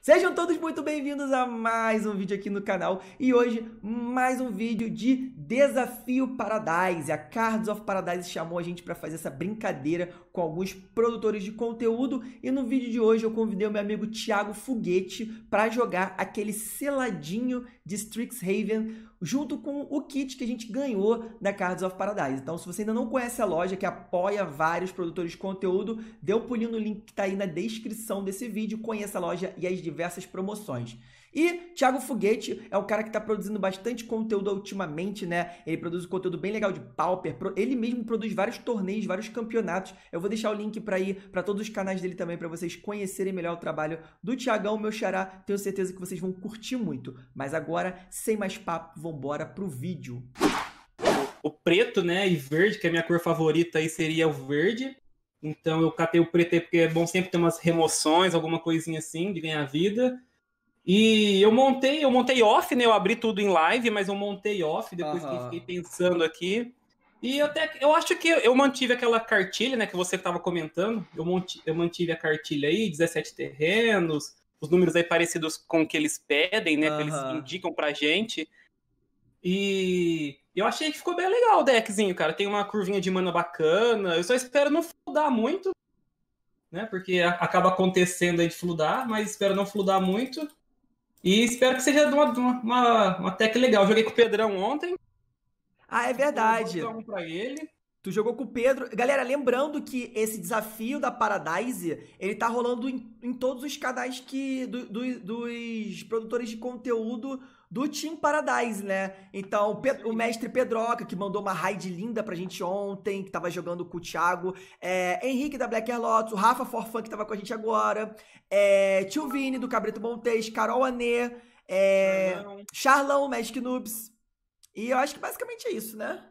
Sejam todos muito bem-vindos a mais um vídeo aqui no canal e hoje mais um vídeo de Desafio Paradise. A Cards of Paradise chamou a gente para fazer essa brincadeira com alguns produtores de conteúdo e no vídeo de hoje eu convidei o meu amigo Thiago Foguete para jogar aquele seladinho de Strixhaven junto com o kit que a gente ganhou da Cards of Paradise. Então, se você ainda não conhece a loja que apoia vários produtores de conteúdo, dê um pulinho no link que está aí na descrição desse vídeo, conheça a loja e as diversas promoções. E Thiago Foguete é o cara que está produzindo bastante conteúdo ultimamente, né? Ele produz um conteúdo bem legal de Pauper, ele mesmo produz vários torneios, vários campeonatos. Eu vou deixar o link para ir para todos os canais dele também para vocês conhecerem melhor o trabalho do Thiagão, meu xará. Tenho certeza que vocês vão curtir muito. Mas agora, sem mais papo, vambora pro vídeo. O preto, né, e verde, que é a minha cor favorita aí seria o verde. Então eu catei o preto aí porque é bom sempre ter umas remoções, alguma coisinha assim de ganhar vida. E eu montei, eu montei off, né? Eu abri tudo em live, mas eu montei off depois uhum. que fiquei pensando aqui. E eu até eu acho que eu mantive aquela cartilha, né, que você estava comentando. Eu, monti, eu mantive a cartilha aí, 17 terrenos, os números aí parecidos com o que eles pedem, né, uhum. que eles indicam pra gente. E eu achei que ficou bem legal o deckzinho, cara. Tem uma curvinha de mana bacana. Eu só espero não fludar muito, né? Porque acaba acontecendo aí de fludar, mas espero não fludar muito. E espero que seja uma, uma, uma tech legal. joguei com o Pedrão ontem. Ah, é verdade. vou um pra ele. Tu jogou com o Pedro. Galera, lembrando que esse desafio da Paradise, ele tá rolando em, em todos os canais que do, do, dos produtores de conteúdo do Team Paradise, né? Então, o, o mestre Pedroca, que mandou uma raid linda pra gente ontem, que tava jogando com o Thiago, é, Henrique da Black Air Lotus, o Rafa Forfan, que tava com a gente agora, é, Tio Vini, do Cabrito Montes, Carol Anê, é, Charlão, Magic Noobs. E eu acho que basicamente é isso, né?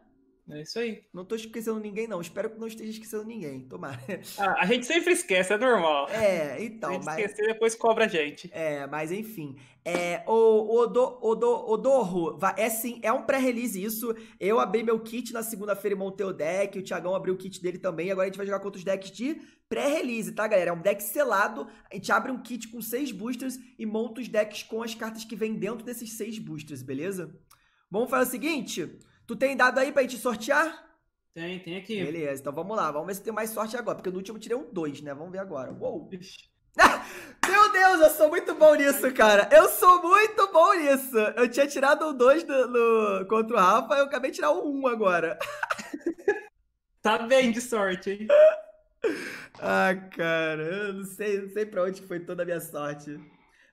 É isso aí. Não estou esquecendo ninguém, não. Espero que não esteja esquecendo ninguém. Tomara. Ah, a gente sempre esquece, é normal. É, então. Se mas... esquecer, depois cobra a gente. É, mas enfim. É, o Odo, Odo, Odorro, é sim, é um pré-release isso. Eu abri meu kit na segunda-feira e montei o deck. O Thiagão abriu o kit dele também. Agora a gente vai jogar contra os decks de pré-release, tá, galera? É um deck selado. A gente abre um kit com seis boosters e monta os decks com as cartas que vem dentro desses seis boosters, beleza? Vamos fazer o seguinte. Tu tem dado aí pra gente sortear? Tem, tem aqui. Beleza, então vamos lá. Vamos ver se tem mais sorte agora. Porque no último eu tirei um 2, né? Vamos ver agora. Uou! Meu Deus, eu sou muito bom nisso, cara. Eu sou muito bom nisso. Eu tinha tirado um 2 no, no, contra o Rafa, eu acabei de tirar um 1 um agora. tá bem de sorte, hein? ah, cara, eu não sei, não sei pra onde foi toda a minha sorte.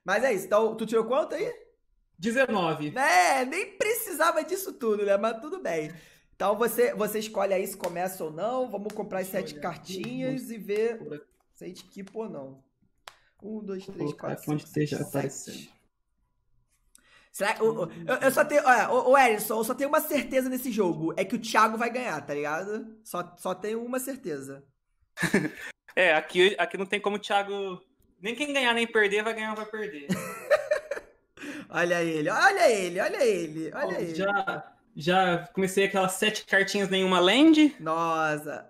Mas é isso. Então, tu tirou quanto aí? 19. É, né? Nem precisava disso tudo, né? Mas tudo bem. Então você, você escolhe aí se começa ou não. Vamos comprar as sete cartinhas e ver se a gente equipa ou não. Um, dois, três, quatro, cinco, onde seis, sete. Será que, eu, eu, só tenho. Olha, o Ellison, eu só tenho uma certeza nesse jogo. É que o Thiago vai ganhar, tá ligado? Só, só tenho uma certeza. é, aqui, aqui não tem como o Thiago. Nem quem ganhar nem perder vai ganhar ou vai perder. Olha ele, olha ele, olha ele, olha ele. Já, já comecei aquelas sete cartinhas nenhuma land. Nossa.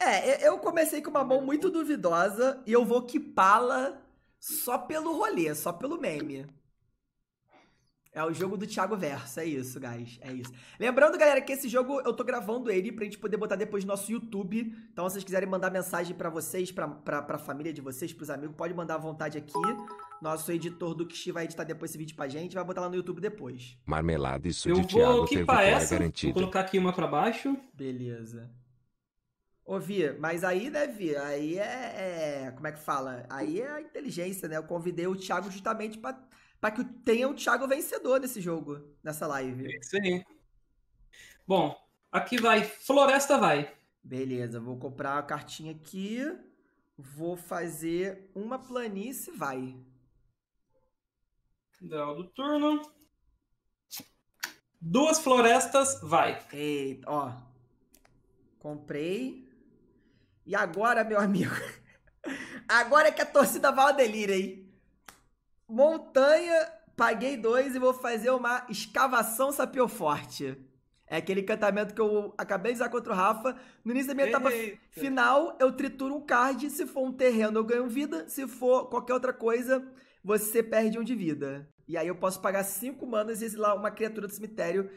É, eu comecei com uma mão muito duvidosa e eu vou quipá-la só pelo rolê, só pelo meme. É o jogo do Thiago Verso, é isso, guys. É isso. Lembrando, galera, que esse jogo eu tô gravando ele pra gente poder botar depois no nosso YouTube. Então, se vocês quiserem mandar mensagem para vocês, pra, pra, pra família de vocês, pros amigos, pode mandar à vontade aqui. Nosso editor do Kishi vai editar depois esse vídeo pra gente vai botar lá no YouTube depois. Marmelada, isso eu de Thiago teve que é garantido. Vou colocar aqui uma pra baixo. Beleza. Ô, Vi, mas aí, né, Vi, aí é, é, Como é que fala? Aí é a inteligência, né? Eu convidei o Thiago justamente pra, pra que tenha o Thiago vencedor nesse jogo, nessa live. É isso aí. Bom, aqui vai. Floresta vai. Beleza, vou comprar a cartinha aqui. Vou fazer uma planície, vai. Grau do turno. Duas florestas, vai. Eita, ó. Comprei. E agora, meu amigo. Agora é que a torcida vai ao delírio, hein? Montanha, paguei dois e vou fazer uma escavação sapioforte. É aquele encantamento que eu acabei de usar contra o Rafa. No início da minha Eita. etapa final, eu trituro um card. Se for um terreno, eu ganho vida. Se for qualquer outra coisa, você perde um de vida. E aí eu posso pagar 5 manas e exilar uma criatura do cemitério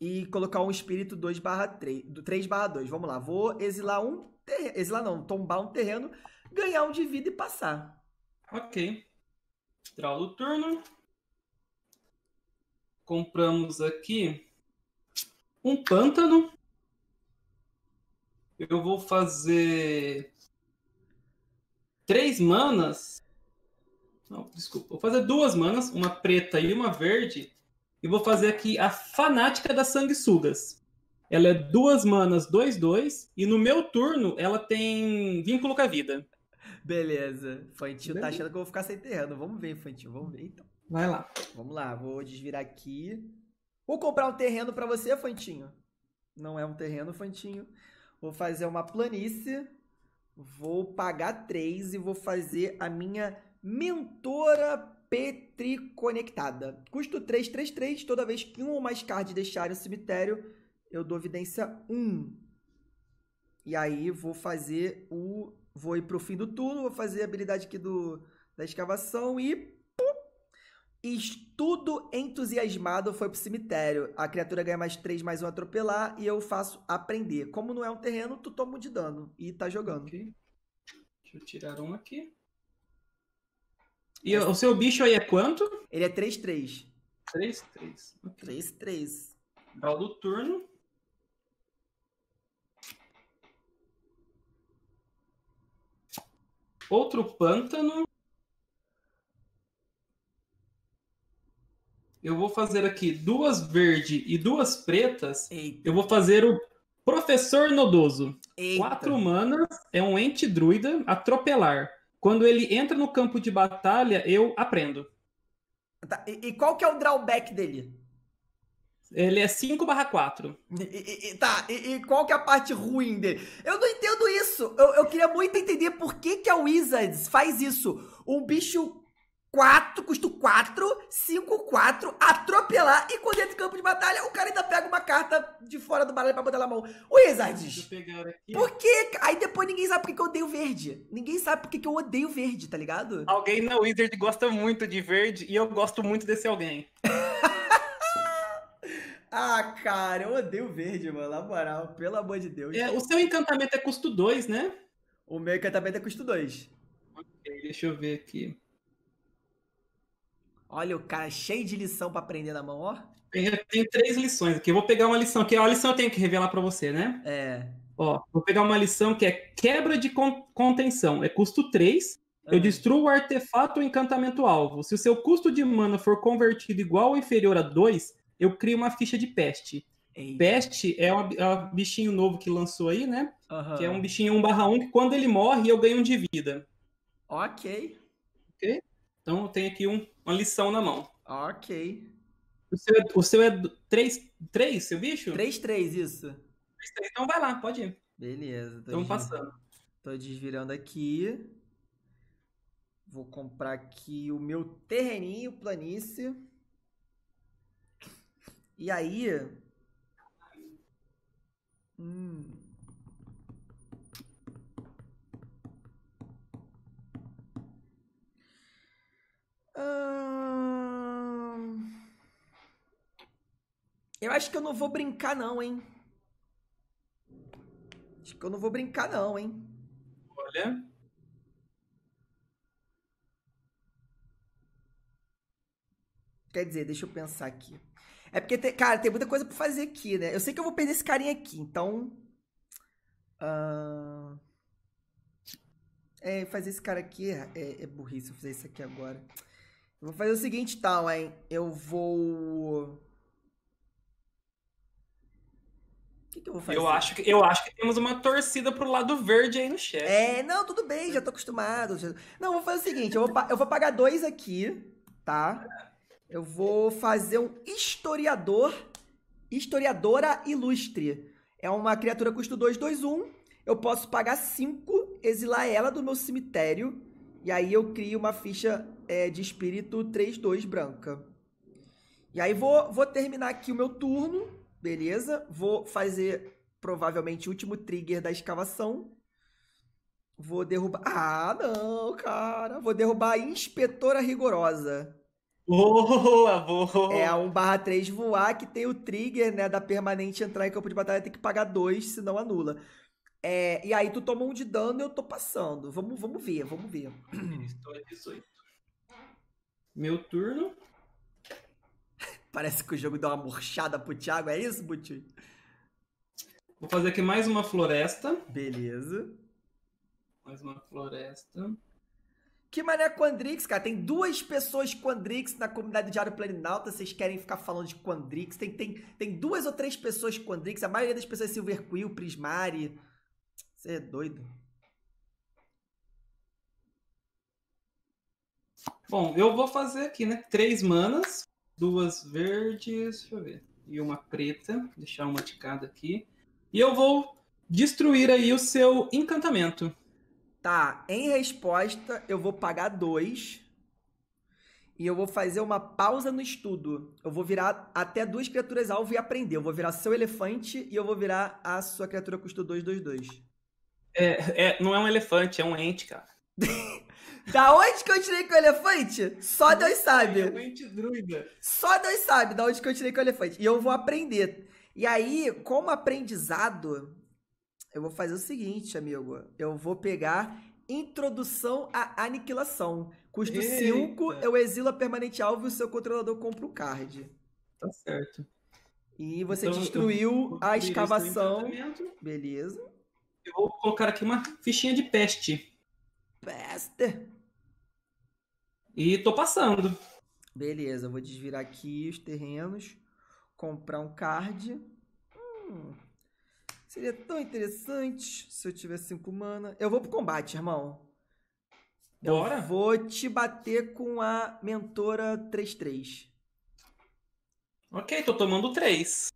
e colocar um espírito 3, 2. Vamos lá, vou exilar um terreno, exilar não, tombar um terreno, ganhar um de vida e passar. Ok. Estralo o turno. Compramos aqui um pântano. Eu vou fazer três manas não, desculpa. Vou fazer duas manas, uma preta e uma verde. E vou fazer aqui a Fanática das Sanguessugas. Ela é duas manas, dois, dois. E no meu turno, ela tem vínculo com a vida. Beleza. Fantil tá Beleza. tá achando que eu vou ficar sem terreno. Vamos ver, Fantil. Vamos ver, então. Vai lá. Vamos lá. Vou desvirar aqui. Vou comprar um terreno para você, Fantinho. Não é um terreno, Fantinho. Vou fazer uma planície. Vou pagar três e vou fazer a minha Mentora Petri Conectada. Custo 333, toda vez que um ou mais cards deixarem o cemitério, eu dou evidência 1. E aí vou fazer o... Vou ir pro fim do turno, vou fazer a habilidade aqui do, da escavação e... Pum, estudo entusiasmado foi pro cemitério. A criatura ganha mais 3, mais 1 atropelar e eu faço aprender. Como não é um terreno, tu toma um de dano e tá jogando. Okay. Deixa eu tirar um aqui. E o seu bicho aí é quanto? Ele é 3-3. 3-3. 3-3. Dá do turno. Outro pântano. Eu vou fazer aqui duas verde e duas pretas. Eita. Eu vou fazer o Professor Nodoso. Eita. Quatro manas, é um ente druida, atropelar. Quando ele entra no campo de batalha, eu aprendo. Tá. E, e, qual que é o drawback dele? Ele é 5 barra 4. E, e, tá, e, qual que é a parte ruim dele? Eu não entendo isso. Eu, eu queria muito entender por que, que a Wizards faz isso. Um bicho 4, custo 4, 5, 4, atropelar e quando entra no campo de batalha, o cara ainda pega uma carta de fora do baralho pra botar na mão. O Wizards. Por quê? Aí depois ninguém sabe por que eu odeio verde. Ninguém sabe por que eu odeio verde, tá ligado? Alguém na Wizard gosta muito de verde e eu gosto muito desse alguém. ah, cara, eu odeio verde, mano. Na moral, pelo amor de Deus. É, o seu encantamento é custo 2, né? O meu encantamento é custo 2. Ok, deixa eu ver aqui. Olha o cara cheio de lição para aprender na mão, ó. Tem, tem três lições aqui. Eu vou pegar uma lição aqui. É a lição eu tenho que revelar para você, né? É. Ó, vou pegar uma lição que é quebra de contenção. É custo 3. Ah. Eu destruo o artefato ou encantamento alvo. Se o seu custo de mana for convertido igual ou inferior a 2, eu crio uma ficha de peste. Eita. Peste é, é um, bichinho novo que lançou aí, né? Uhum. Que é um bichinho 1 barra 1 que quando ele morre, eu ganho um de vida. Ok. Ok? Então eu tenho aqui um, uma lição na mão. Ok. O seu é, o seu é 3, 3, seu bicho? 3, 3, isso. 3, 3, Então vai lá, pode ir. Beleza. Estamos passando. Tô desvirando aqui. Vou comprar aqui o meu terreninho, planície. E aí. Hum. Ah... Eu acho que eu não vou brincar, não, hein? Acho que eu não vou brincar, não, hein? Olha. Quer dizer, deixa eu pensar aqui. É porque, cara, tem muita coisa pra fazer aqui, né? Eu sei que eu vou perder esse carinha aqui, então. Uh... É, fazer esse cara aqui é, é burrice eu fazer isso aqui agora. Eu vou fazer o seguinte, tal, então, hein? Eu vou. que, que eu vou fazer? Eu acho, que, eu acho que temos uma torcida pro lado verde aí no chat. É, não, tudo bem, já tô acostumado. Não, vou fazer o seguinte: eu vou, eu vou pagar dois aqui, tá? Eu vou fazer um historiador, historiadora ilustre. É uma criatura custo dois, dois, um. Eu posso pagar 5, exilar ela do meu cemitério. E aí eu crio uma ficha é, de espírito 3, 2 branca. E aí vou, vou terminar aqui o meu turno. Beleza? Vou fazer provavelmente o último trigger da escavação. Vou derrubar. Ah, não, cara. Vou derrubar a inspetora rigorosa. Boa, boa! É a 1 barra 3 voar que tem o trigger, né? Da permanente entrar em campo de batalha, tem que pagar 2, senão anula. É, e aí tu toma um de dano e eu tô passando. Vamos, vamos ver, vamos ver. Estou 18. Meu turno. Parece que o jogo deu uma murchada pro Thiago, é isso, Buti? Vou fazer aqui mais uma floresta. Beleza. Mais uma floresta. Que mané Quandrix, cara. Tem duas pessoas Quandrix na comunidade do Diário Planinalta. Vocês querem ficar falando de Quandrix? Tem, tem, tem duas ou três pessoas Quandrix. A maioria das pessoas é Silver Quill, Prismari. Você é doido. Bom, eu vou fazer aqui, né? Três manas duas verdes, deixa eu ver, e uma preta. Deixar uma de cada aqui. E eu vou destruir aí o seu encantamento. Tá, em resposta, eu vou pagar dois. E eu vou fazer uma pausa no estudo. Eu vou virar até duas criaturas alvo e aprender. Eu vou virar seu elefante e eu vou virar a sua criatura custo dois, É, é, não é um elefante, é um ente, cara. Da onde que eu tirei com o elefante? Só Deus sabe. Só Deus sabe da onde que eu tirei com o elefante. E eu vou aprender. E aí, como aprendizado, eu vou fazer o seguinte, amigo. Eu vou pegar Introdução à Aniquilação. Custo 5, eu exilo a permanente alvo e o seu controlador compra o card. Tá certo. E você então, destruiu a escavação. Beleza. Eu vou colocar aqui uma fichinha de peste. Peste. E tô passando. Beleza, vou desvirar aqui os terrenos, comprar um card. Hum, seria tão interessante se eu tivesse 5 mana. Eu vou pro combate, irmão. Bora. Eu vou te bater com a mentora 3-3. Ok, tô tomando 3.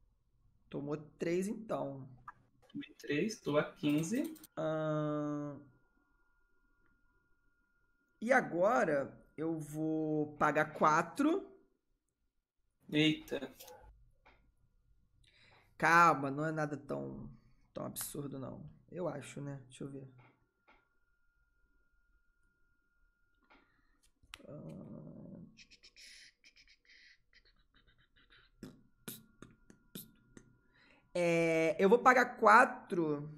Tomou 3 então. Tomei 3, tô a 15. Ah... E agora eu vou pagar 4. Eita. Calma, não é nada tão, tão absurdo, não. Eu acho, né? Deixa eu ver. Ah. É, eu vou pagar 4.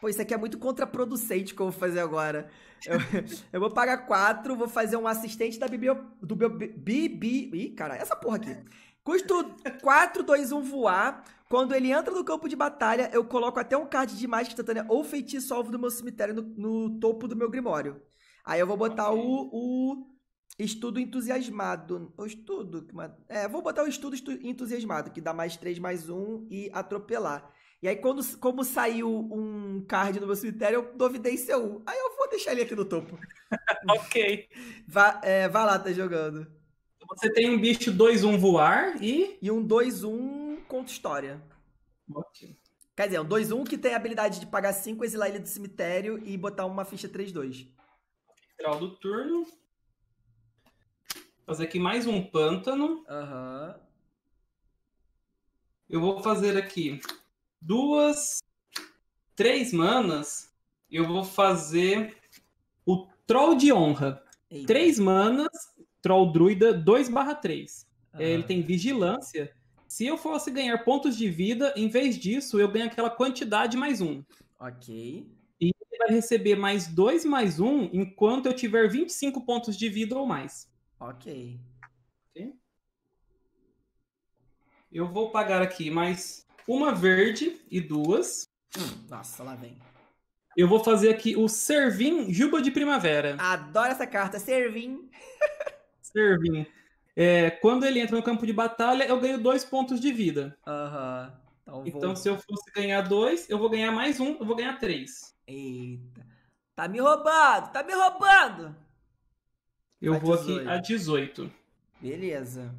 Pô, isso aqui é muito contraproducente como fazer agora. Eu, eu, vou pagar quatro, vou fazer um assistente da Bibi do meu... Bibi... Ih, cara, essa porra aqui. Custo 4, 2, 1 voar. Quando ele entra no campo de batalha, eu coloco até um card de mágica instantânea ou feitiço alvo do meu cemitério no, no topo do meu grimório. Aí eu vou botar okay. o, o, estudo entusiasmado. O estudo. É, vou botar o estudo, entusiasmado, que dá mais 3, mais 1 e atropelar. E aí, quando, como saiu um card do meu cemitério, eu dovidei seu Aí eu vou deixar ele aqui no topo. ok. Vá, é, vá lá, tá jogando. Você tem um bicho 2-1 voar e. E um 2-1 conta história. Ótimo. Quer dizer, um 2-1 que tem a habilidade de pagar 5, exilar ele do cemitério e botar uma ficha 3-2. Final do turno. Fazer aqui mais um pântano. Aham. Uhum. Eu vou fazer aqui duas, três manas eu vou fazer o Troll de Honra. Eita. Três manas, Troll Druida 2/3. Ah. Ele tem vigilância. Se eu fosse ganhar pontos de vida, em vez disso, eu ganho aquela quantidade mais um. Ok. E ele vai receber mais dois mais um enquanto eu tiver 25 pontos de vida ou mais. Ok. Eu vou pagar aqui mais uma verde e duas. Hum, nossa, lá vem. Eu vou fazer aqui o Servim Juba de Primavera. Adoro essa carta, Servim. Servim. É, quando ele entra no campo de batalha, eu ganho dois pontos de vida. Aham. Uhum. Então, vou... então, se eu fosse ganhar dois, eu vou ganhar mais um, eu vou ganhar três. Eita. Tá me roubando, tá me roubando. Eu vou 18. aqui a 18. Beleza.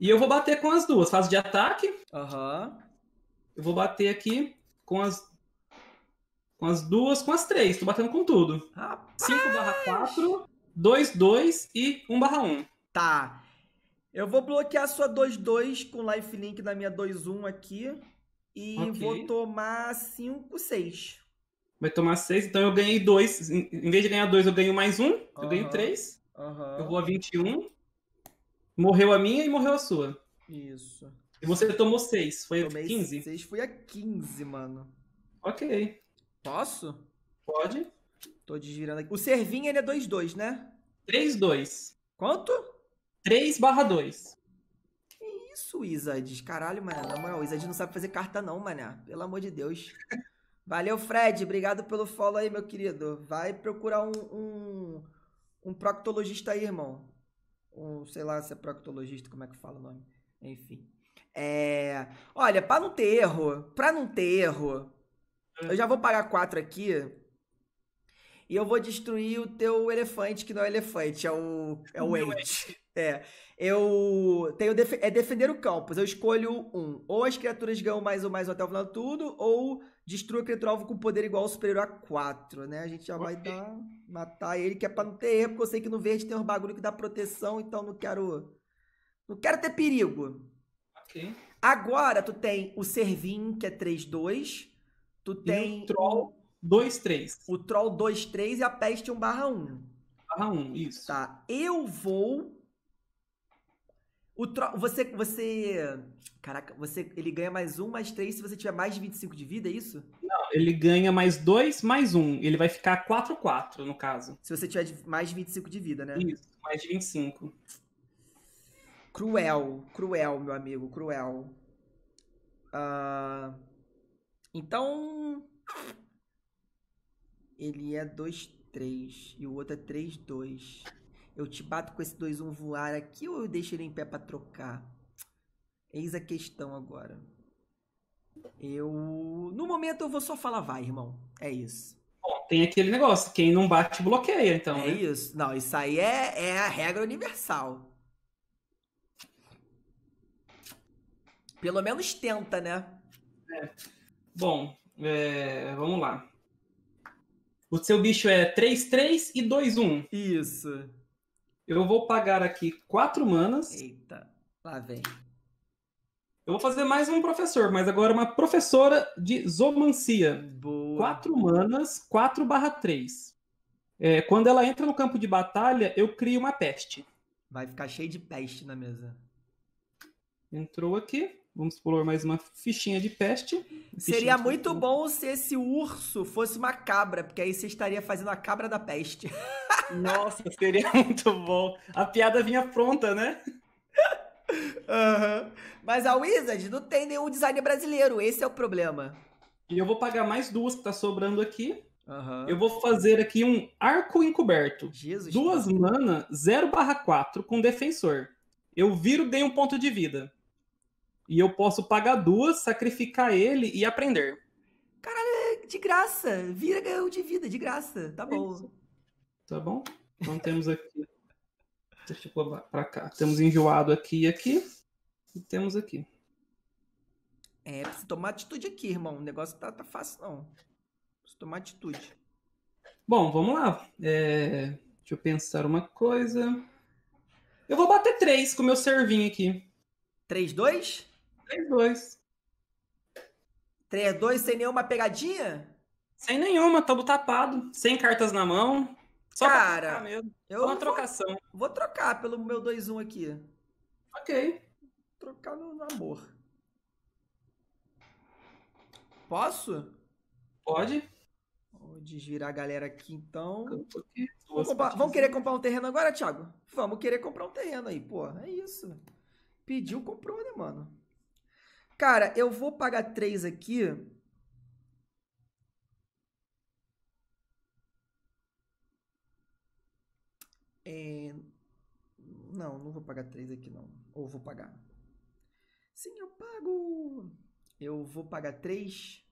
E eu vou bater com as duas. Fase de ataque. Aham. Uhum. Eu vou bater aqui com as com as duas, com as três, tô batendo com tudo. 5 barra 4, 2, 2 e 1 barra 1. Tá. Eu vou bloquear a sua 2-2 com lifelink na minha 2-1 aqui. E okay. vou tomar 5, 6. Vai tomar 6, então eu ganhei 2. Em vez de ganhar 2, eu ganho mais Um, uhum. Eu ganho 3. Uhum. Eu vou a 21. Morreu a minha e morreu a sua. Isso. E você tomou 6, foi Tomei 15? 6, foi a 15, mano. Ok. Posso? Pode. Tô desvirando aqui. O Servinho ele é 2-2, né? 3-2. Quanto? 3 2. Que isso, Wizard? Caralho, mano. Na moral, o Wizard não sabe fazer carta não, mané. Pelo amor de Deus. Valeu, Fred. Obrigado pelo follow aí, meu querido. Vai procurar um, um, um proctologista aí, irmão. Um, sei lá se é proctologista, como é que fala o nome. Enfim. É... Olha, pra não ter erro, pra não ter erro, eu já vou pagar quatro aqui. E eu vou destruir o teu elefante, que não é elefante, é o É o ente. É. Eu tenho. Def é defender o campus. Eu escolho um. Ou as criaturas ganham mais ou mais até o final de tudo, ou destrua a criatura alvo com poder igual ou superior a 4, né? A gente já okay. vai dar, matar ele, que é pra não ter erro, porque eu sei que no verde tem uns bagulho que dá proteção, então não quero. Não quero ter perigo. Ok. Agora tu tem o Servin, que é 3-2. Tu tem. o Troll 2, 3. O Troll 2, 3 e a Peste 1 barra 1. Barra 1, isso. Tá. Eu vou. O tro... Você. Você. Caraca, você... ele ganha mais 1, mais 3 se você tiver mais de 25 de vida, é isso? Não, ele ganha mais 2, mais 1. Ele vai ficar 4, 4, no caso. Se você tiver mais de 25 de vida, né? Isso, mais de 25. Cruel, cruel, meu amigo, cruel. Uh... Então. Ele é 2-3 e o outro é 3-2. Eu te bato com esse 2-1 voar aqui ou eu deixo ele em pé pra trocar? Eis a questão agora. Eu. No momento eu vou só falar vai, irmão. É isso. Bom, tem aquele negócio, quem não bate bloqueia, então. É né? isso. Não, isso aí é, é a regra universal. Pelo menos tenta, né? É. Bom, é, vamos lá. O seu bicho é 3, 3 e 2, 1. Isso. Eu vou pagar aqui 4 manas. Eita, lá vem. Eu vou fazer mais um professor, mas agora uma professora de zomancia. Boa. 4 manas, 4 barra 3. É, quando ela entra no campo de batalha, eu crio uma peste. Vai ficar cheio de peste na mesa. Entrou aqui. Vamos pular mais uma fichinha de peste. Seria de muito peste. bom se esse urso fosse uma cabra, porque aí você estaria fazendo a cabra da peste. Nossa, seria muito bom. A piada vinha pronta, né? Uhum. Mas a Wizard não tem nenhum design brasileiro, esse é o problema. E eu vou pagar mais duas que tá sobrando aqui. Uhum. Eu vou fazer aqui um arco encoberto. Jesus duas mana, 0 barra 4, com defensor. Eu viro, dei um ponto de vida. E eu posso pagar duas, sacrificar ele e aprender. Caralho, é de graça. Vira ganhou de vida, de graça. Tá bom. Tá bom? Então temos aqui. Deixa eu pular pra cá. Temos enjoado aqui e aqui. E temos aqui. É, precisa tomar atitude aqui, irmão. O negócio tá, tá fácil, não. Precisa tomar atitude. Bom, vamos lá. É... Deixa eu pensar uma coisa. Eu vou bater três com o meu servinho aqui. três dois 3-2. 3-2 sem nenhuma pegadinha? Sem nenhuma, todo tapado, sem cartas na mão. Só Cara, mesmo. eu uma vou, trocação. Vou trocar pelo meu 2-1 aqui. Ok. Vou trocar no, no amor. Posso? Pode. Vou desvirar a galera aqui, então. Vamos, comprar, vamos, querer comprar um terreno agora, Thiago? Vamos querer comprar um terreno aí, pô. É isso. Pediu, comprou, né, mano? Cara, eu vou pagar 3 aqui. É... Não, não vou pagar 3 aqui não. Ou vou pagar. Sim, eu pago. Eu vou pagar 3.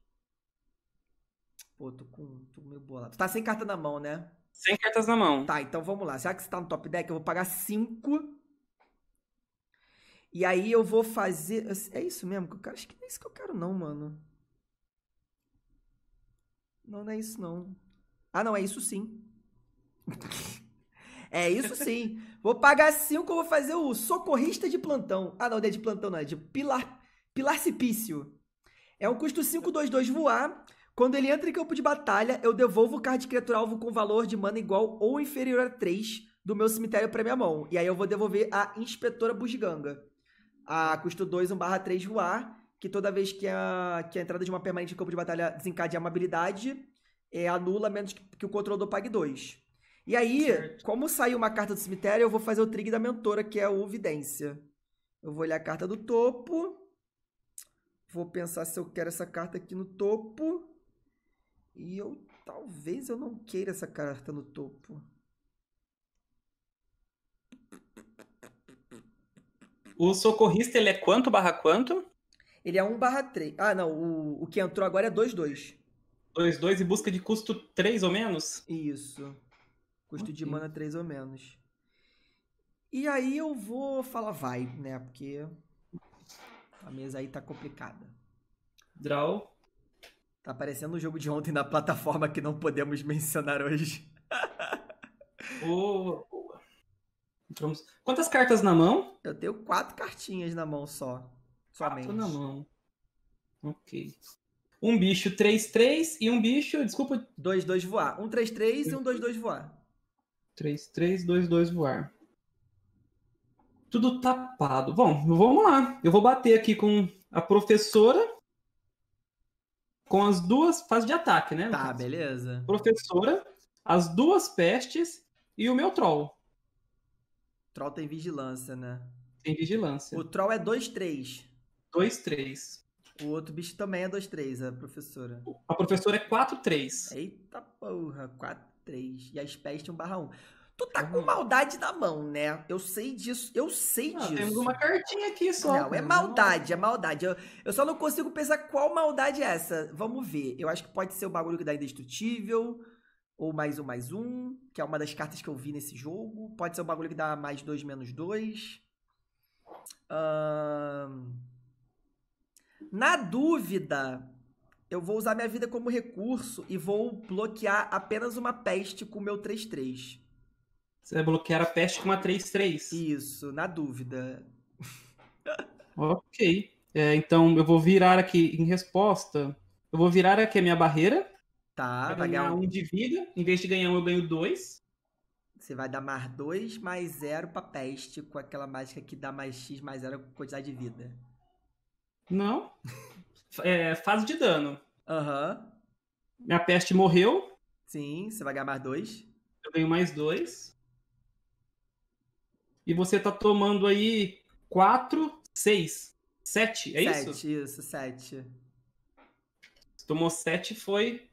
Pô, tô com, tô meio bolado. tá sem carta na mão, né? Sem cartas na mão. Tá, então vamos lá. Já que você tá no top deck, eu vou pagar 5. E aí eu vou fazer. É isso mesmo? eu Acho que não é isso que eu quero, não, mano. Não, não é isso, não. Ah, não, é isso sim. é isso sim. Vou pagar 5, vou fazer o socorrista de plantão. Ah, não, não é de plantão, não, é de pilar, pilarcipício. É um custo 522 voar. Quando ele entra em campo de batalha, eu devolvo o card de criatura alvo com valor de mana igual ou inferior a 3 do meu cemitério para minha mão. E aí eu vou devolver a inspetora bugiganga a custo 2, 1 barra 3 voar, que toda vez que a, que a entrada de uma permanente no campo de batalha desencadear uma habilidade, é, anula menos que, que o controlador pague 2. E aí, certo. como saiu uma carta do cemitério, eu vou fazer o trig da mentora, que é o Vidência. Eu vou olhar a carta do topo. Vou pensar se eu quero essa carta aqui no topo. E eu talvez eu não queira essa carta no topo. O socorrista, ele é quanto barra quanto? Ele é 1 barra 3. Ah, não. O, o que entrou agora é 2, 2. 2, 2 e busca de custo 3 ou menos? Isso. Custo okay. de mana 3 ou menos. E aí eu vou falar vai, né? Porque a mesa aí tá complicada. Draw. Tá aparecendo o jogo de ontem na plataforma que não podemos mencionar hoje. o, Entramos. Quantas cartas na mão? Eu tenho quatro cartinhas na mão só. Somente. Quatro na mão. Ok. Um bicho 3-3 e um bicho, desculpa. 2-2 voar. Um 3-3 e um 2-2 voar. 3-3, 2-2 voar. Tudo tapado. Bom, vamos lá. Eu vou bater aqui com a professora. Com as duas fases de ataque, né? Tá, beleza. Professora, as duas pestes e o meu troll. Troll tem vigilância, né? Tem vigilância. O Troll é 2-3. 2-3. O outro bicho também é 2-3, a professora. A professora é 4-3. Eita porra, 4-3. E a espécie é 1/1. Tu tá com uhum. maldade na mão, né? Eu sei disso, eu sei não, ah, disso. Temos uma cartinha aqui só. Não, é maldade, é maldade. Eu, eu só não consigo pensar qual maldade é essa. Vamos ver. Eu acho que pode ser o bagulho que dá indestrutível ou mais um mais um, que é uma das cartas que eu vi nesse jogo. Pode ser um bagulho que dá mais dois menos dois. Na dúvida, eu vou usar minha vida como recurso e vou bloquear apenas uma peste com o meu 3-3. Você vai bloquear a peste com uma 3-3? Isso, na dúvida. ok. É, então eu vou virar aqui em resposta. Eu vou virar aqui a minha barreira Tá, vai, vai ganhar um... de vida. Em vez de ganhar um, eu ganho dois. Você vai dar mais dois, mais zero pra peste, com aquela mágica que dá mais X, mais zero com quantidade de vida. Não. é, fase de dano. Aham. Uhum. Minha peste morreu. Sim, você vai ganhar mais dois. Eu ganho mais dois. E você tá tomando aí quatro, seis, sete, é sete, isso? Sete, isso, sete. Tomou sete, foi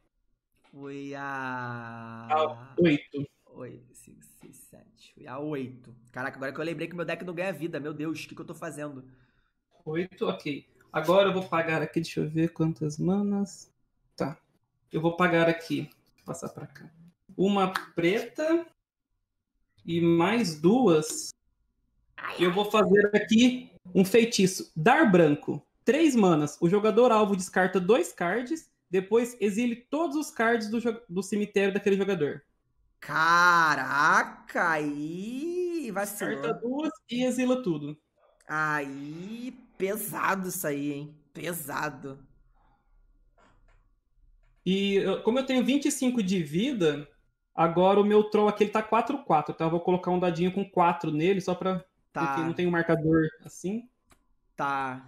Fui a. A 8. 8, 5, 6, 7. Fui a 8. Caraca, agora que eu lembrei que meu deck não ganha vida. Meu Deus, o que, que eu tô fazendo? 8, ok. Agora eu vou pagar aqui, deixa eu ver quantas manas. Tá. Eu vou pagar aqui. Vou passar pra cá. Uma preta. E mais duas. Eu vou fazer aqui um feitiço. Dar branco. Três manas. O jogador alvo descarta dois cards depois exile todos os cards do, do cemitério daquele jogador. Caraca, aí vacilou. Carta duas e exila tudo. Aí, pesado isso aí, hein? Pesado. E como eu tenho 25 de vida, agora o meu troll aqui ele tá 4-4, tá? Eu vou colocar um dadinho com 4 nele, só pra... Tá. Porque não tem um marcador assim. Tá.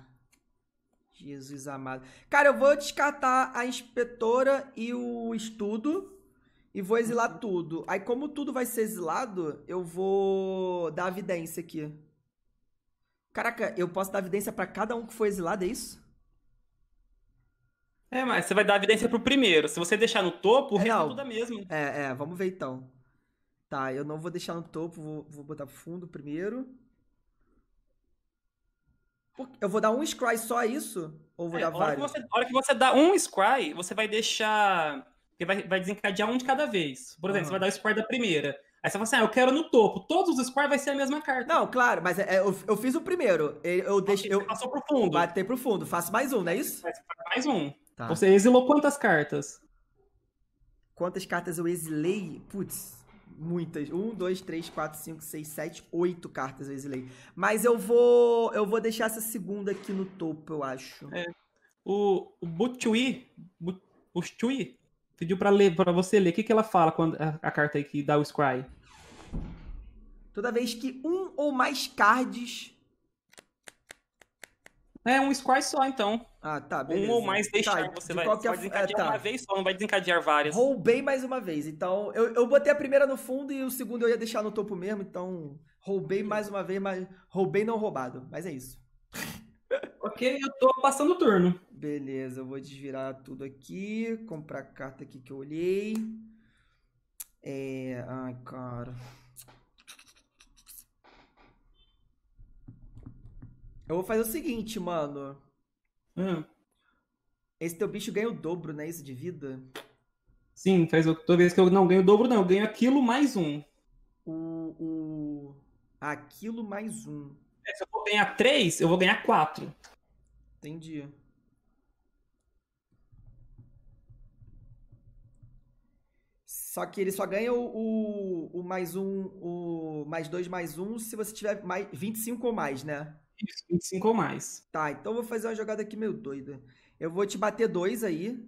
Jesus amado. Cara, eu vou descartar a inspetora e o estudo e vou exilar uhum. tudo. Aí, como tudo vai ser exilado, eu vou dar evidência aqui. Caraca, eu posso dar evidência para cada um que foi exilado, é isso? É, mas você vai dar evidência pro primeiro. Se você deixar no topo, o é, resto é tudo é mesmo. É, é, vamos ver então. Tá, eu não vou deixar no topo, vou, vou botar fundo primeiro. Eu vou dar um scry só isso? Ou vou é, dar vários? Hora que, você, hora que você dá um scry, você vai deixar. Você vai, vai desencadear um de cada vez. Por exemplo, uhum. você vai ah. dar o scry da primeira. Aí você fala assim, ah, eu quero no topo. Todos os squares vai ser a mesma carta. Não, claro, mas é, é eu, eu, fiz o primeiro. Eu deixo, eu passou pro fundo. Batei pro fundo. Faço mais um, não é isso? mais um. Tá. Você exilou quantas cartas? Quantas cartas eu exilei? Putz, muitas. Um, dois, três, quatro, cinco, seis, sete, oito cartas eu exilei. Mas eu vou. Eu vou deixar essa segunda aqui no topo, eu acho. É. O, o butui But, o pediu pra, ler, pra você ler. O que, que ela fala quando a, a carta aí que dá o Scry? Toda vez que um ou mais cards é um square só, então. Ah, tá, beleza. Um ou mais tá, deixar, tá, você vai, qualquer... vai desencadear é, é tá. uma vez só, não vai desencadear várias. Roubei mais uma vez, então... Eu, eu botei a primeira no fundo e o segundo eu ia deixar no topo mesmo, então... Roubei mais uma vez, mas roubei não roubado. Mas é isso. ok, eu tô passando o turno. Beleza, eu vou desvirar tudo aqui, comprar a carta aqui que eu olhei. É... Ai, cara... Eu vou fazer o seguinte, mano. Hum. Esse teu bicho ganha o dobro, né? Isso de vida? Sim, faz toda vez que eu não ganho o dobro, não. Eu ganho aquilo mais um. O. o... Aquilo mais um. É, se eu for ganhar três, eu vou ganhar quatro. Entendi. Só que ele só ganha o, o, o mais um, o mais dois, mais um, se você tiver mais, 25 ou mais, né? 25 ou mais. Tá, então eu vou fazer uma jogada aqui meio doida. Eu vou te bater dois aí.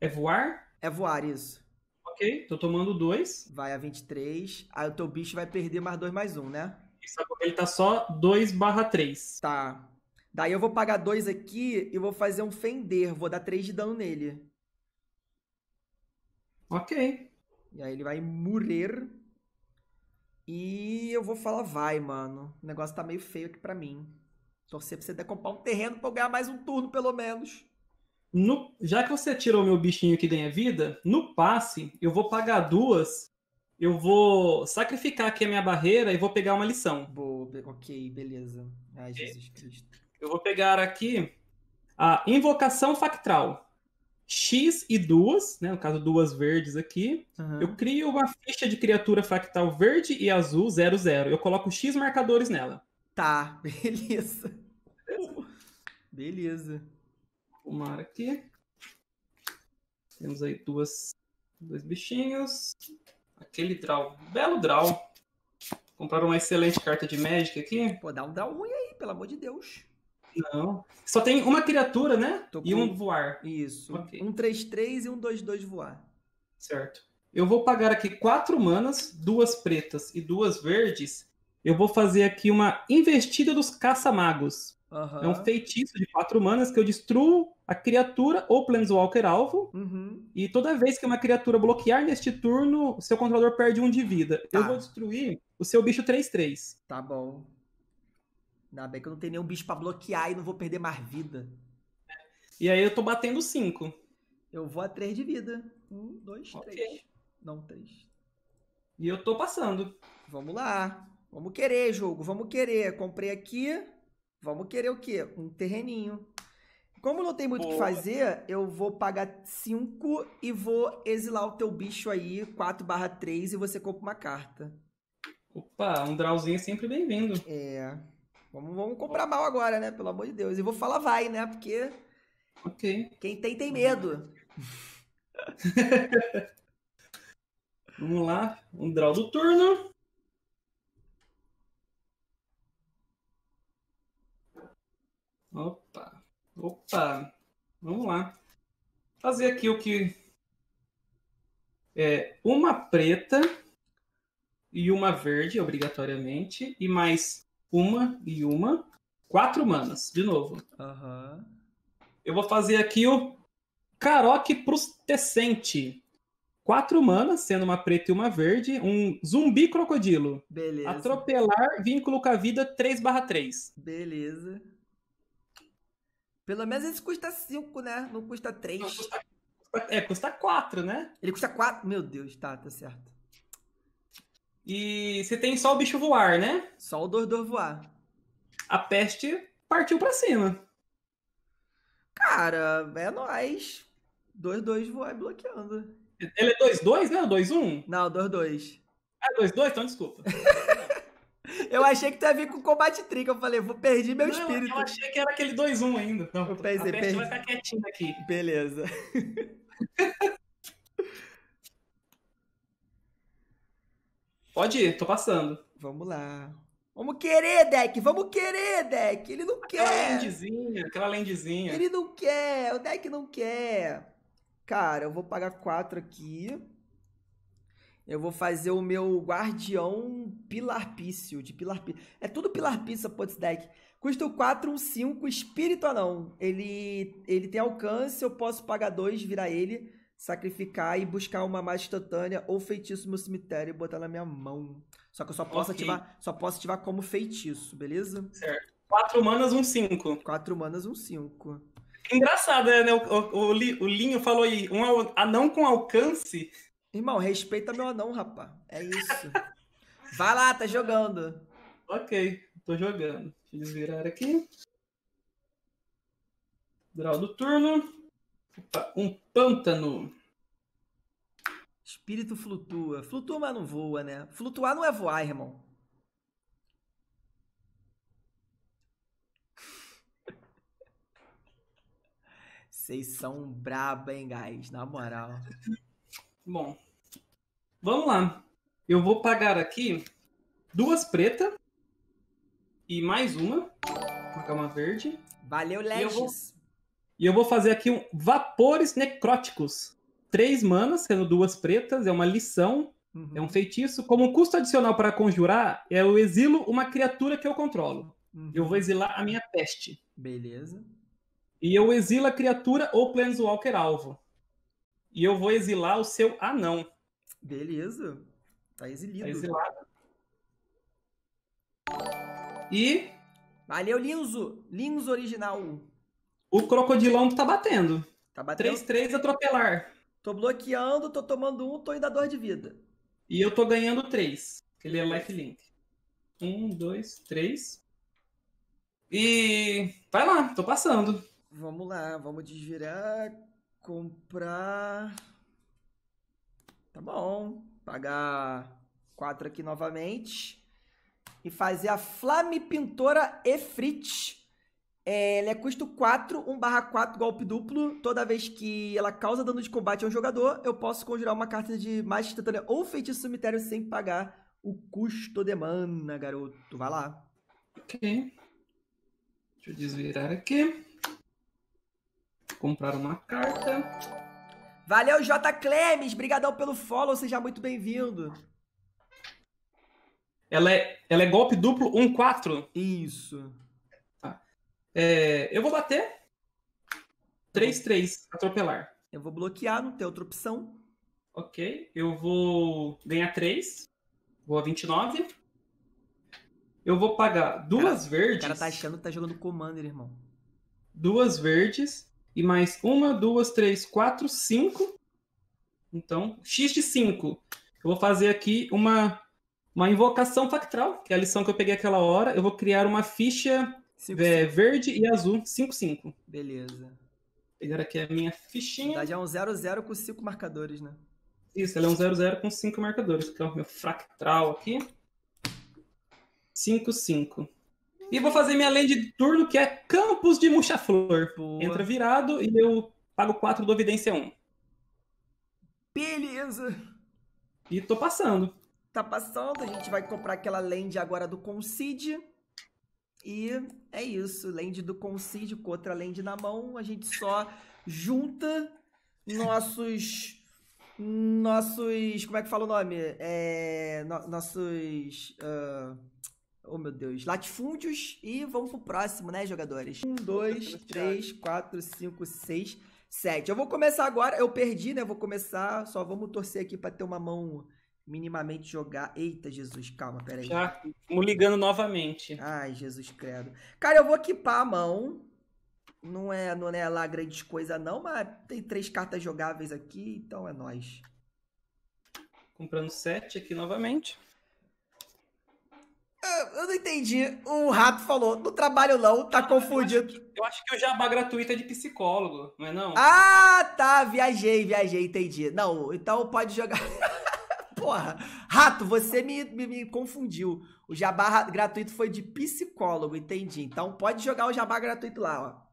É voar? É voar, isso. Ok, tô tomando dois. Vai a 23. Aí o teu bicho vai perder mais dois, mais um, né? Isso, ele tá só 2 barra 3. Tá. Daí eu vou pagar dois aqui e vou fazer um fender. Vou dar três de dano nele. Ok. E aí ele vai morrer. E eu vou falar, vai, mano. O negócio tá meio feio aqui pra mim. Torcer pra você decompar um terreno pra eu ganhar mais um turno, pelo menos. No, já que você tirou meu bichinho que ganha vida, no passe eu vou pagar duas. Eu vou sacrificar aqui a minha barreira e vou pegar uma lição. Boa, ok, beleza. Ai, Jesus Cristo. Eu vou pegar aqui a invocação factral. X e duas, né? No caso, duas verdes aqui. Uhum. Eu crio uma ficha de criatura fractal verde e azul 00. Eu coloco X marcadores nela. Tá, beleza. Beleza. beleza. aqui. Temos aí duas, dois bichinhos. Aquele draw, belo draw. Compraram uma excelente carta de Magic aqui. Pô, dá um draw ruim aí, pelo amor de Deus. Não. Só tem uma criatura, né? Tô e com... um voar. Isso. Okay. Um 3-3 e um 2-2 voar. Certo. Eu vou pagar aqui quatro manas, duas pretas e duas verdes. Eu vou fazer aqui uma investida dos caça-magos. Uhum. É um feitiço de quatro manas que eu destruo a criatura ou Planeswalker alvo. Uhum. E toda vez que uma criatura bloquear neste turno, o seu controlador perde um de vida. Tá. Eu vou destruir o seu bicho 3-3. Tá bom. Ainda bem que eu não tenho nenhum bicho pra bloquear e não vou perder mais vida. E aí eu tô batendo 5. Eu vou a 3 de vida. 1, 2, 3. Não, 3. E eu tô passando. Vamos lá. Vamos querer, jogo. Vamos querer. Comprei aqui. Vamos querer o quê? Um terreninho. Como não tem muito o que fazer, eu vou pagar 5 e vou exilar o teu bicho aí, 4 3, e você compra uma carta. Opa, um drawzinho é sempre bem-vindo. É. Vamos, vamos comprar mal agora, né? Pelo amor de Deus. E vou falar vai, né? Porque Ok. quem tem, tem medo. vamos lá. Um draw do turno. Opa. Opa. Vamos lá. Fazer aqui o que... É, uma preta e uma verde, obrigatoriamente, e mais uma e uma. Quatro manas, de novo. Uhum. Eu vou fazer aqui o Karoque Prustecente. Quatro manas, sendo uma preta e uma verde. Um zumbi crocodilo. Beleza. Atropelar, vínculo com a vida 3/3. Beleza. Pelo menos esse custa 5, né? Não custa 3. é, custa 4, né? Ele custa 4. Meu Deus, tá, tá certo. E você tem só o bicho voar, né? Só o Dordor voar. A peste partiu pra cima. Cara, é nóis. 2-2 voar e bloqueando. Ele é 2-2, né? 2-1? Não, 2-2. Ah, 2-2? Então desculpa. eu achei que tu ia vir com combate trick. Eu falei, vou perder meu Não, espírito. Eu achei que era aquele 2-1 ainda. Não, eu pensei, a peste perdi. vai ficar quietinho aqui. Beleza. Pode ir, tô passando. Vamos lá. Vamos querer, Deck! Vamos querer, Deck! Ele não aquela quer! Aquela lendezinha, aquela lendezinha. Ele não quer, o Deck não quer. Cara, eu vou pagar quatro aqui. Eu vou fazer o meu guardião pilarpício, de pilarpício. É tudo pilarpício, pô, esse deck. Custa 4, 1, 5, espírito anão. Ele, ele tem alcance, eu posso pagar dois, virar ele sacrificar e buscar uma magia instantânea ou feitiço no cemitério e botar na minha mão. Só que eu só posso okay. ativar, só posso ativar como feitiço, beleza? Certo. Quatro manas, um cinco. Quatro manas, um cinco. Engraçado, é, né? O, o, o, o Linho falou aí, um anão com alcance. Irmão, respeita meu anão, rapá. É isso. Vai lá, tá jogando. Ok, tô jogando. Deixa eu desvirar aqui. Draw do turno. Um pântano. Espírito flutua. Flutua, mas não voa, né? Flutuar não é voar, irmão. Vocês são braba, hein, guys? Na moral. Bom, vamos lá. Eu vou pagar aqui duas pretas e mais uma. Uma verde. Valeu, Legis. E eu vou fazer aqui um Vapores Necróticos. Três manas, sendo duas pretas, é uma lição, uhum. é um uhum. feitiço. Como custo adicional para conjurar, é eu exilo uma criatura que eu controlo. Uhum. Eu vou uhum. exilar a minha peste. Beleza. E eu exilo a criatura ou Planeswalker alvo. E eu vou exilar o seu anão. Beleza. Tá exilido. Tá exilado. E. Valeu, Linzo! Linzo original! O crocodilão tá batendo. Tá batendo. 3-3 atropelar. Tô bloqueando, tô tomando um, tô indo a dor de vida. E eu tô ganhando 3. Ele é life link. 1, 2, 3. E vai lá, tô passando. Vamos lá, vamos desvirar, comprar. Tá bom. Pagar 4 aqui novamente. E fazer a Flame Pintora Efrit é, ela é custo 4, 1 barra 4, golpe duplo. Toda vez que ela causa dano de combate a um jogador, eu posso conjurar uma carta de magia instantânea ou feitiço cemitério sem pagar o custo de mana, garoto. Vai lá. Ok. Deixa eu desvirar aqui. Comprar uma carta. Valeu, J. Clemes. Brigadão pelo follow. Seja muito bem-vindo. Ela é, ela é golpe duplo 1-4? Isso. É, eu vou bater. 3-3, atropelar. Eu vou bloquear, não tem outra opção. Ok, eu vou ganhar 3. Vou a 29. Eu vou pagar duas cara, verdes. O cara tá achando que tá jogando Commander, irmão. Duas verdes. E mais uma, duas, três, quatro, cinco. Então, X de 5. Eu vou fazer aqui uma, uma invocação factral, que é a lição que eu peguei aquela hora. Eu vou criar uma ficha Cinco, é, cinco. verde e azul, 5-5. Beleza. Pegar aqui é a minha fichinha. Na verdade, é um 0-0 com 5 marcadores, né? Isso, ele é um 0-0 com 5 marcadores, que é o meu fractal aqui. 5-5. E vou fazer minha lente de turno, que é Campos de Murcha-Flor. Entra virado e eu pago 4 Dovidência 1. Beleza! E tô passando. Tá passando, a gente vai comprar aquela lente agora do Concide. E é isso, Lende do concídio com outra lende na mão, a gente só junta nossos nossos. Como é que fala o nome? É, no, nossos. Uh, oh meu Deus. Latifúndios. E vamos pro próximo, né, jogadores? Um, dois, três, quatro, cinco, seis, sete. Eu vou começar agora. Eu perdi, né? Vou começar. Só vamos torcer aqui pra ter uma mão minimamente jogar. Eita, Jesus, calma, peraí. Já me ligando novamente. Ai, Jesus credo. Cara, eu vou equipar a mão. Não é, não é lá grande coisa, não, mas tem três cartas jogáveis aqui, então é nós. Comprando sete aqui novamente. Eu, não entendi. O rato falou, no trabalho não, tá ah, confundido. Eu acho, que, eu acho que o jabá gratuito é de psicólogo, não é não? Ah, tá, viajei, viajei, entendi. Não, então pode jogar. Porra, rato, você me, me, me, confundiu. O jabá gratuito foi de psicólogo, entendi. Então pode jogar o jabá gratuito lá, ó.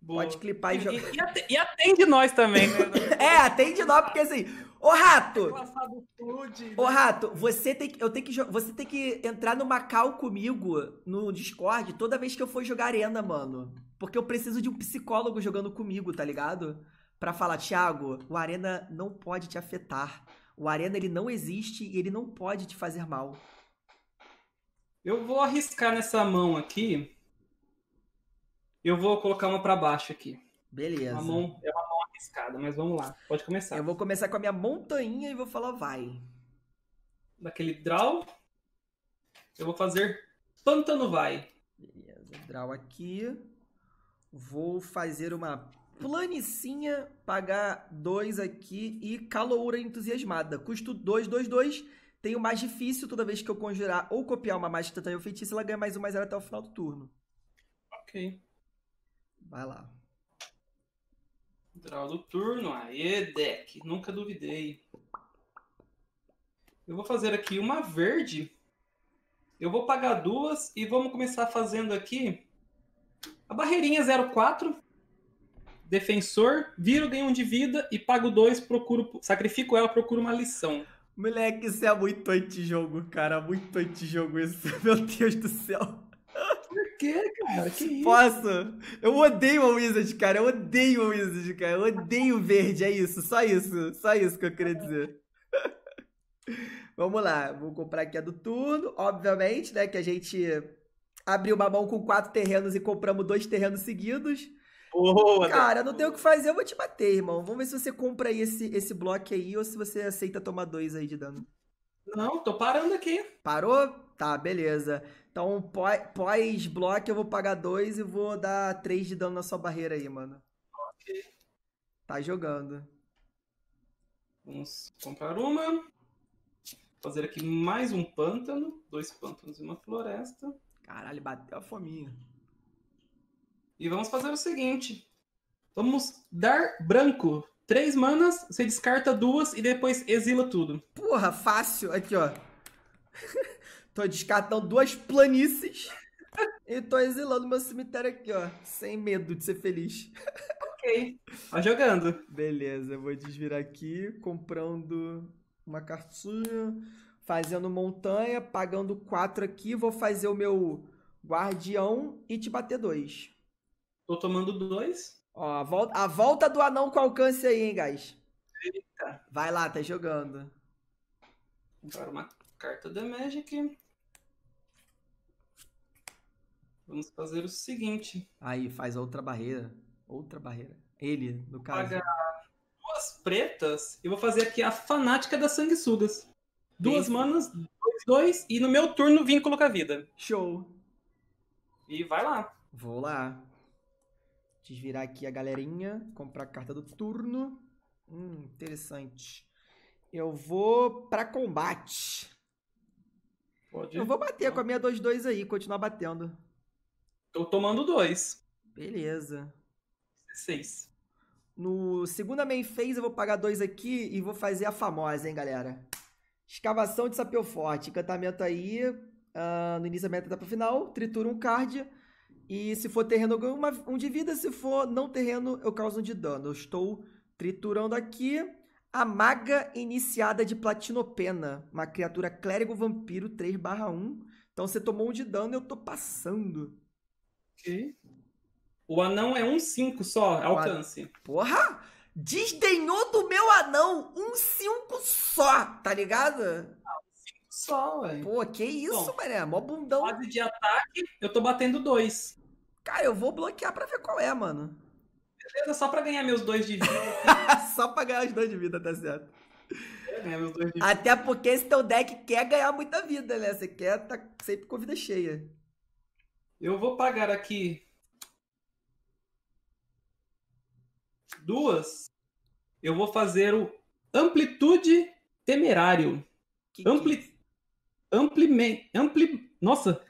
Boa. Pode clipar e, e jogar. E, atende, e atende nós também, né? é, atende nós, porque assim. Ô rato! É ô rato, você tem que, eu tenho que, você tem que entrar no Macau comigo no Discord toda vez que eu for jogar Arena, mano. Porque eu preciso de um psicólogo jogando comigo, tá ligado? Pra falar, Thiago, o Arena não pode te afetar. O Arena ele não existe e ele não pode te fazer mal. Eu vou arriscar nessa mão aqui. Eu vou colocar uma para baixo aqui. Beleza. Uma mão, é uma mão arriscada, mas vamos lá. Pode começar. Eu vou começar com a minha montanha e vou falar vai. Daquele draw. Eu vou fazer pântano vai. Beleza. Draw aqui. Vou fazer uma Planicinha, pagar 2 aqui e Caloura Entusiasmada. Custo 2, 2, 2. Tem o mais difícil, toda vez que eu conjurar ou copiar uma mágica tentativa ou feitiço, ela ganha mais um, mais até o final do turno. Ok. Vai lá. Draw do turno. Aê, deck. Nunca duvidei. Eu vou fazer aqui uma verde. Eu vou pagar duas e vamos começar fazendo aqui a barreirinha 04 defensor, viro, ganho um de vida e pago dois, procuro, sacrifico ela, procuro uma lição. Moleque, isso é muito antijogo, cara. Muito antijogo isso. Meu Deus do céu. Por quê, cara? Que isso? Posso? Eu odeio a Wizard, cara. Eu odeio a Wizard, cara. Eu odeio verde. É isso. Só isso. Só isso que eu queria dizer. Vamos lá. Vou comprar aqui a do turno. Obviamente, né? Que a gente abriu uma mão com quatro terrenos e compramos dois terrenos seguidos. Boa, né? Cara, não tem o que fazer, eu vou te bater, irmão. Vamos ver se você compra aí esse, esse bloco aí ou se você aceita tomar dois aí de dano. Não, tô parando aqui. Parou? Tá, beleza. Então, pós-bloco, eu vou pagar dois e vou dar três de dano na sua barreira aí, mano. Ok. Tá jogando. Vamos comprar uma. Fazer aqui mais um pântano. Dois pântanos e uma floresta. Caralho, bateu a fominha. E vamos fazer o seguinte. Vamos dar branco. Três manas, você descarta duas e depois exila tudo. Porra, fácil. Aqui, ó. tô descartando duas planícies e tô exilando meu cemitério aqui, ó. Sem medo de ser feliz. ok. Vai jogando. Beleza, eu vou desvirar aqui, comprando uma cartinha, fazendo montanha, pagando quatro aqui. Vou fazer o meu guardião e te bater dois. Tô tomando dois. Ó, a volta, a volta do anão com alcance aí, hein, guys. Eita. Vai lá, tá jogando. Agora uma carta da Magic. Vamos fazer o seguinte. Aí, faz outra barreira. Outra barreira. Ele, no caso. Paga duas pretas. Eu vou fazer aqui a fanática das sanguessugas. Duas Sim. manas, dois, dois. E no meu turno vim colocar vida. Show. E vai lá. Vou lá. Desvirar aqui a galerinha. Comprar a carta do turno. Hum, interessante. Eu vou pra combate. Pode Eu vou bater com a minha 2-2 aí, continuar batendo. Tô tomando dois. Beleza. seis No segunda main phase eu vou pagar dois aqui e vou fazer a famosa, hein, galera. Escavação de sapio forte. Encantamento aí. Uh, no início da meta dá tá pro final. Tritura um card. E se for terreno, eu ganho uma, um de vida. Se for não terreno, eu causo um de dano. Eu estou triturando aqui. A Maga Iniciada de Platinopena. Uma criatura clérigo vampiro 3/1. Então você tomou um de dano e eu tô passando. Ok. O anão é um 5 só, alcance. Porra! Desdenhou do meu anão um 5 só, tá ligado? só, velho. Pô, que isso, Bom, então, mané? Mó bundão. Fase de ataque, eu tô batendo dois. Cara, eu vou bloquear pra ver qual é, mano. Beleza, só pra ganhar meus dois de vida. só pra ganhar os dois de vida, tá certo. Ganhar meus dois de vida. Até porque esse teu deck quer ganhar muita vida, né? Você quer tá sempre com vida cheia. Eu vou pagar aqui. Duas. Eu vou fazer o Amplitude Temerário. Que é Ampli... Que amplimente. Ampli, nossa!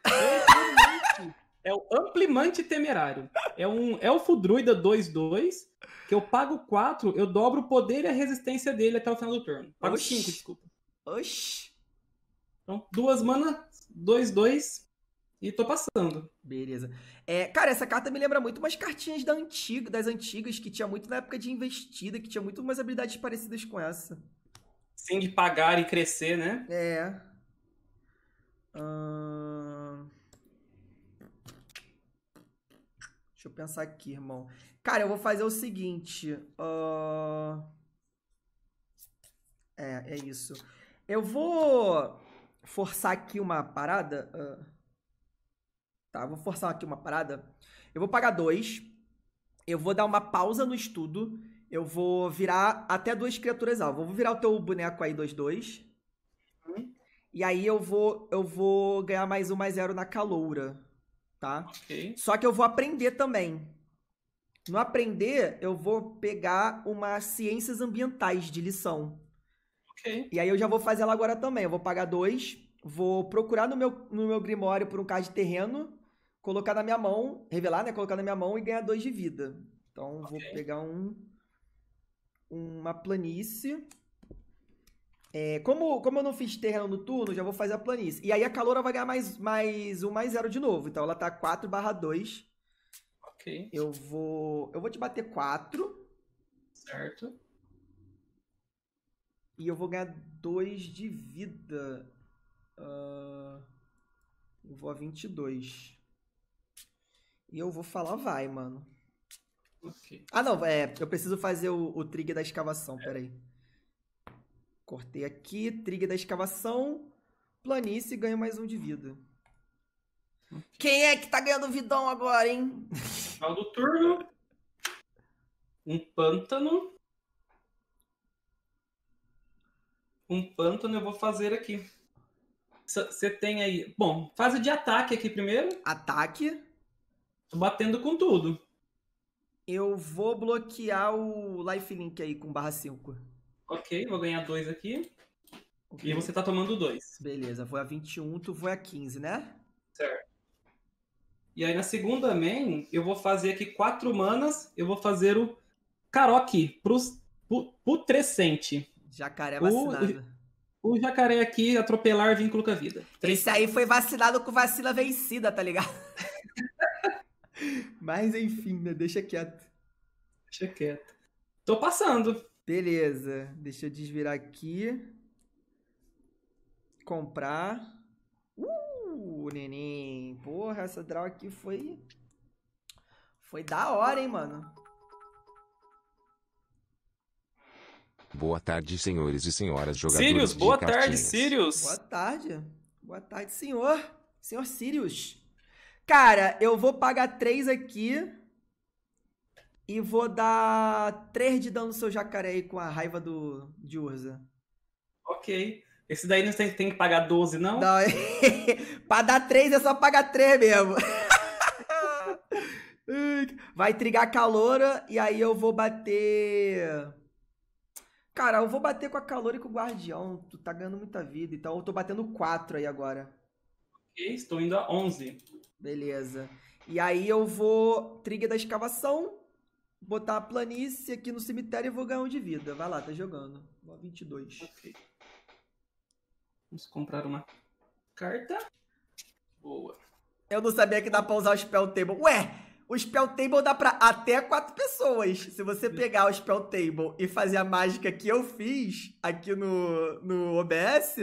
É o Amplimante Temerário. É um Elfo Druida 2-2, que eu pago 4, eu dobro o poder e a resistência dele até o final do turno. Pago 5, desculpa. Oxi. Então, duas mana, 2-2, e tô passando. Beleza. É, cara, essa carta me lembra muito umas cartinhas da antiga, das antigas, que tinha muito na época de investida, que tinha muito umas habilidades parecidas com essa. Sim, de pagar e crescer, né? É. Deixa eu pensar aqui, irmão. Cara, eu vou fazer o seguinte. Uh... É, é isso. Eu vou forçar aqui uma parada. Uh... Tá, vou forçar aqui uma parada. Eu vou pagar dois. Eu vou dar uma pausa no estudo. Eu vou virar até duas criaturas alvo. Vou virar o teu boneco aí, dois dois. E aí eu vou eu vou ganhar mais um mais zero na caloura, tá? Okay. Só que eu vou aprender também. No aprender, eu vou pegar uma ciências ambientais de lição. Okay. E aí eu já vou fazer ela agora também. Eu vou pagar dois, vou procurar no meu, no meu grimório por um caso de terreno, colocar na minha mão, revelar, né? Colocar na minha mão e ganhar dois de vida. Então okay. vou pegar um uma planície. É, como, como eu não fiz terra no turno, já vou fazer a planície. E aí a calora vai ganhar mais, mais um mais zero de novo. Então ela tá 4 barra 2. Ok. Eu vou. Eu vou te bater 4. Certo. E eu vou ganhar 2 de vida. Uh, eu vou a 22. E eu vou falar vai, mano. Ok. Ah, não, é, eu preciso fazer o, o trigger da escavação, é. peraí. Cortei aqui, trigger da escavação. Planície ganha mais um de vida. Quem é que tá ganhando vidão agora, hein? Final do turno. Um pântano. Um pântano eu vou fazer aqui. Você tem aí. Bom, fase de ataque aqui primeiro. Ataque. Tô batendo com tudo. Eu vou bloquear o lifelink aí com barra 5. Ok, vou ganhar dois aqui. Okay. E você tá tomando dois. Beleza, vou a 21, tu vou a 15, né? Certo. E aí na segunda main, eu vou fazer aqui quatro manas, eu vou fazer o Karoque pros, putrescente. Jacaré vacinado. O, o jacaré aqui, atropelar, vínculo com a vida. Esse aí foi vacinado com vacina vencida, tá ligado? Mas enfim, né? deixa quieto. Deixa quieto. Tô passando. Beleza, deixa eu desvirar aqui. Comprar. Uh, neném. Porra, essa draw aqui foi... Foi da hora, hein, mano. Boa tarde, senhores e senhoras jogadores Sirius, boa tarde, Sirius. Boa tarde. Boa tarde, senhor. Senhor Sirius. Cara, eu vou pagar três aqui e vou dar 3 de dano no seu jacaré aí com a raiva do, de Urza. Ok. Esse daí não tem, tem que pagar 12, não? Não, é pra dar 3 é só pagar 3 mesmo. Vai trigar a caloura e aí eu vou bater. Cara, eu vou bater com a caloura e com o guardião. Tu tá ganhando muita vida, então eu tô batendo 4 aí agora. Ok, estou indo a 11. Beleza. E aí eu vou. Trigger da escavação botar a planície aqui no cemitério e vou ganhar um de vida. Vai lá, tá jogando. 22. Ok. Vamos comprar uma carta. Boa. Eu não sabia que dá pra usar o Spell Table. Ué, o Spell Table dá pra até quatro pessoas. Se você pegar o Spell Table e fazer a mágica que eu fiz aqui no, no OBS,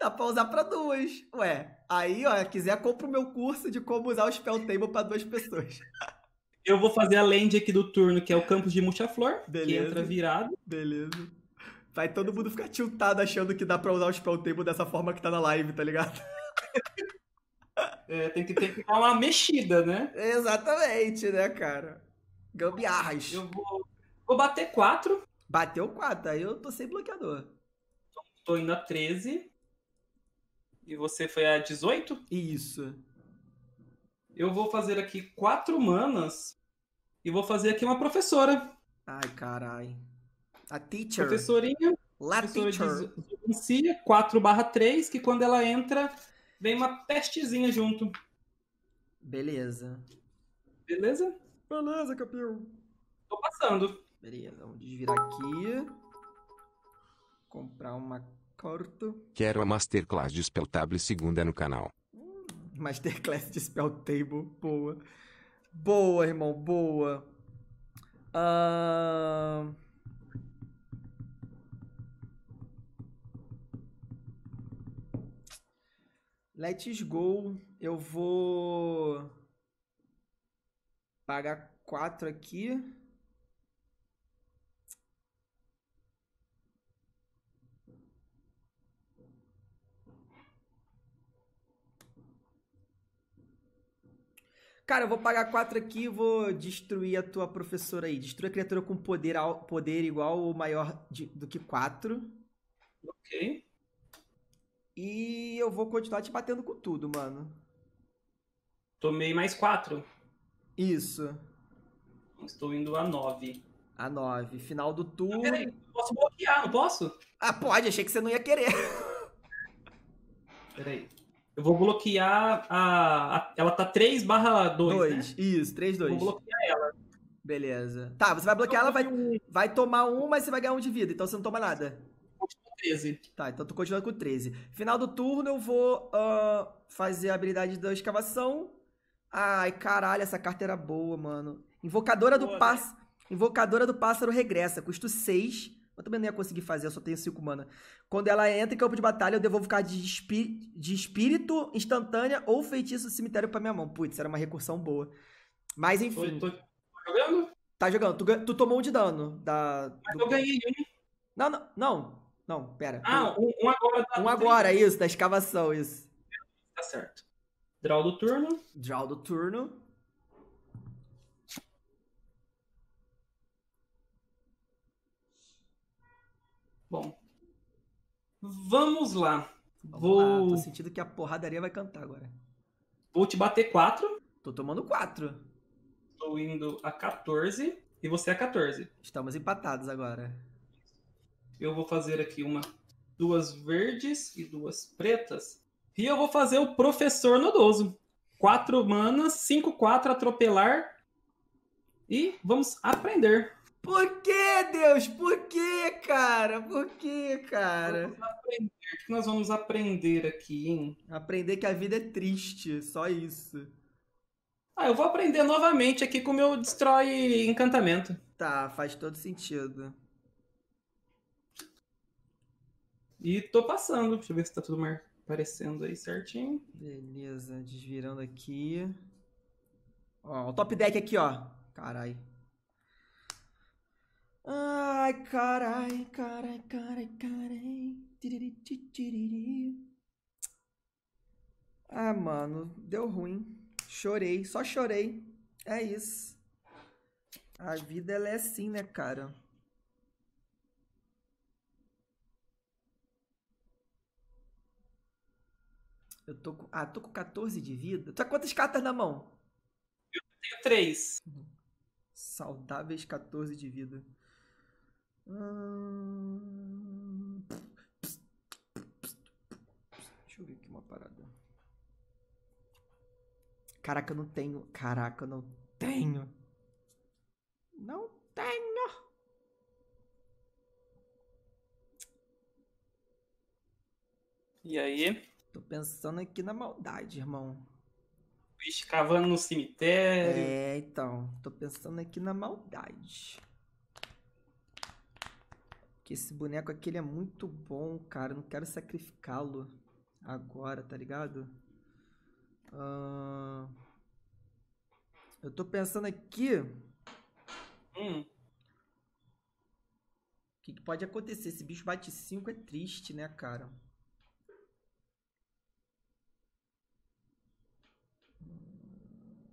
dá pra usar pra duas. Ué, aí, ó, quiser, compra o meu curso de como usar o Spell Table pra duas pessoas. Eu vou fazer a land aqui do turno, que é o campus de Multiflor, que entra virado. Beleza. Vai todo mundo ficar tiltado achando que dá pra usar o spell table dessa forma que tá na live, tá ligado? É, tem que, tem que dar uma mexida, né? Exatamente, né, cara? Gambiarras. Eu vou, vou bater 4. Bateu 4, aí eu tô sem bloqueador. Tô indo a 13. E você foi a 18? Isso eu vou fazer aqui quatro manas e vou fazer aqui uma professora. Ai, carai. A teacher. Professorinha. La professora teacher. de 4 barra 3, que quando ela entra, vem uma pestezinha junto. Beleza. Beleza? Beleza, campeão. Tô passando. Beleza, vamos desvirar aqui. Comprar uma corto. Quero a Masterclass de Spell Table segunda no canal. Masterclass de Spell Table, boa. Boa, irmão, boa. Uh... Let's go. Eu vou pagar quatro aqui. Cara, eu vou pagar quatro aqui e vou destruir a tua professora aí. Destruir a criatura com poder, poder igual ou maior de, do que quatro. Ok. E eu vou continuar te batendo com tudo, mano. Tomei mais quatro. Isso. Estou indo a nove. A nove. Final do turno. Peraí, posso bloquear, não posso? Ah, pode. Achei que você não ia querer. Peraí. Eu vou bloquear a. a ela tá 3 barra 2. 2, né? isso, 3, 2. Vou bloquear ela. Beleza. Tá, você vai bloquear ela, vai, vai tomar um, mas você vai ganhar um de vida, então você não toma nada. Continua 13. Tá, então tô continuando com 13. Final do turno eu vou uh, fazer a habilidade da escavação. Ai, caralho, essa carta era boa, mano. Invocadora boa, do pássaro. Né? Invocadora do pássaro regressa. Custo 6 também não ia conseguir fazer, eu só tenho 5 mana. Quando ela entra em campo de batalha, eu devolvo ficar de, espi de espírito instantânea ou feitiço cemitério pra minha mão. Putz, era uma recursão boa. Mas enfim. Tô, tô, tô jogando? Tá jogando. Tu, tu, tomou um de dano da. do... eu ganhei hein? Não, não, não. Não, pera. Ah, um, um agora. Tá um agora, tempo. isso, da escavação, isso. Tá certo. Draw do turno. Draw do turno. Bom. Vamos lá. Vamos Vou. Lá. Tô sentindo que a porradaria vai cantar agora. Vou te bater 4. Tô tomando 4. Tô indo a 14 e você a 14. Estamos empatados agora. Eu vou fazer aqui uma, duas verdes e duas pretas. E eu vou fazer o professor nodoso. 4 manas, 5, 4, atropelar. E vamos aprender. Por que, Deus? Por que, cara? Por que, cara? O que nós vamos aprender aqui, hein? Aprender que a vida é triste, só isso. Ah, eu vou aprender novamente aqui com o meu destrói encantamento. Tá, faz todo sentido. E tô passando, deixa eu ver se tá tudo aparecendo aí certinho. Beleza, desvirando aqui. Ó, o top deck aqui, ó. Caralho. Ai, carai, carai, carai, carai. Ah, mano, deu ruim. Chorei, só chorei. É isso. A vida ela é assim, né, cara? Eu tô com. Ah, tô com 14 de vida. Tu tá quantas cartas na mão? Eu tenho 3. Uhum. Saudáveis 14 de vida. Deixa eu ver aqui uma parada. Caraca, eu não tenho. Caraca, eu não tenho. Não tenho. E aí? Tô pensando aqui na maldade, irmão. Escavando no cemitério. É, então. Tô pensando aqui na maldade que esse boneco aqui ele é muito bom, cara. Eu não quero sacrificá-lo agora, tá ligado? Uh... Eu tô pensando aqui. Hum. O que, que pode acontecer? Esse bicho bate 5 é triste, né, cara?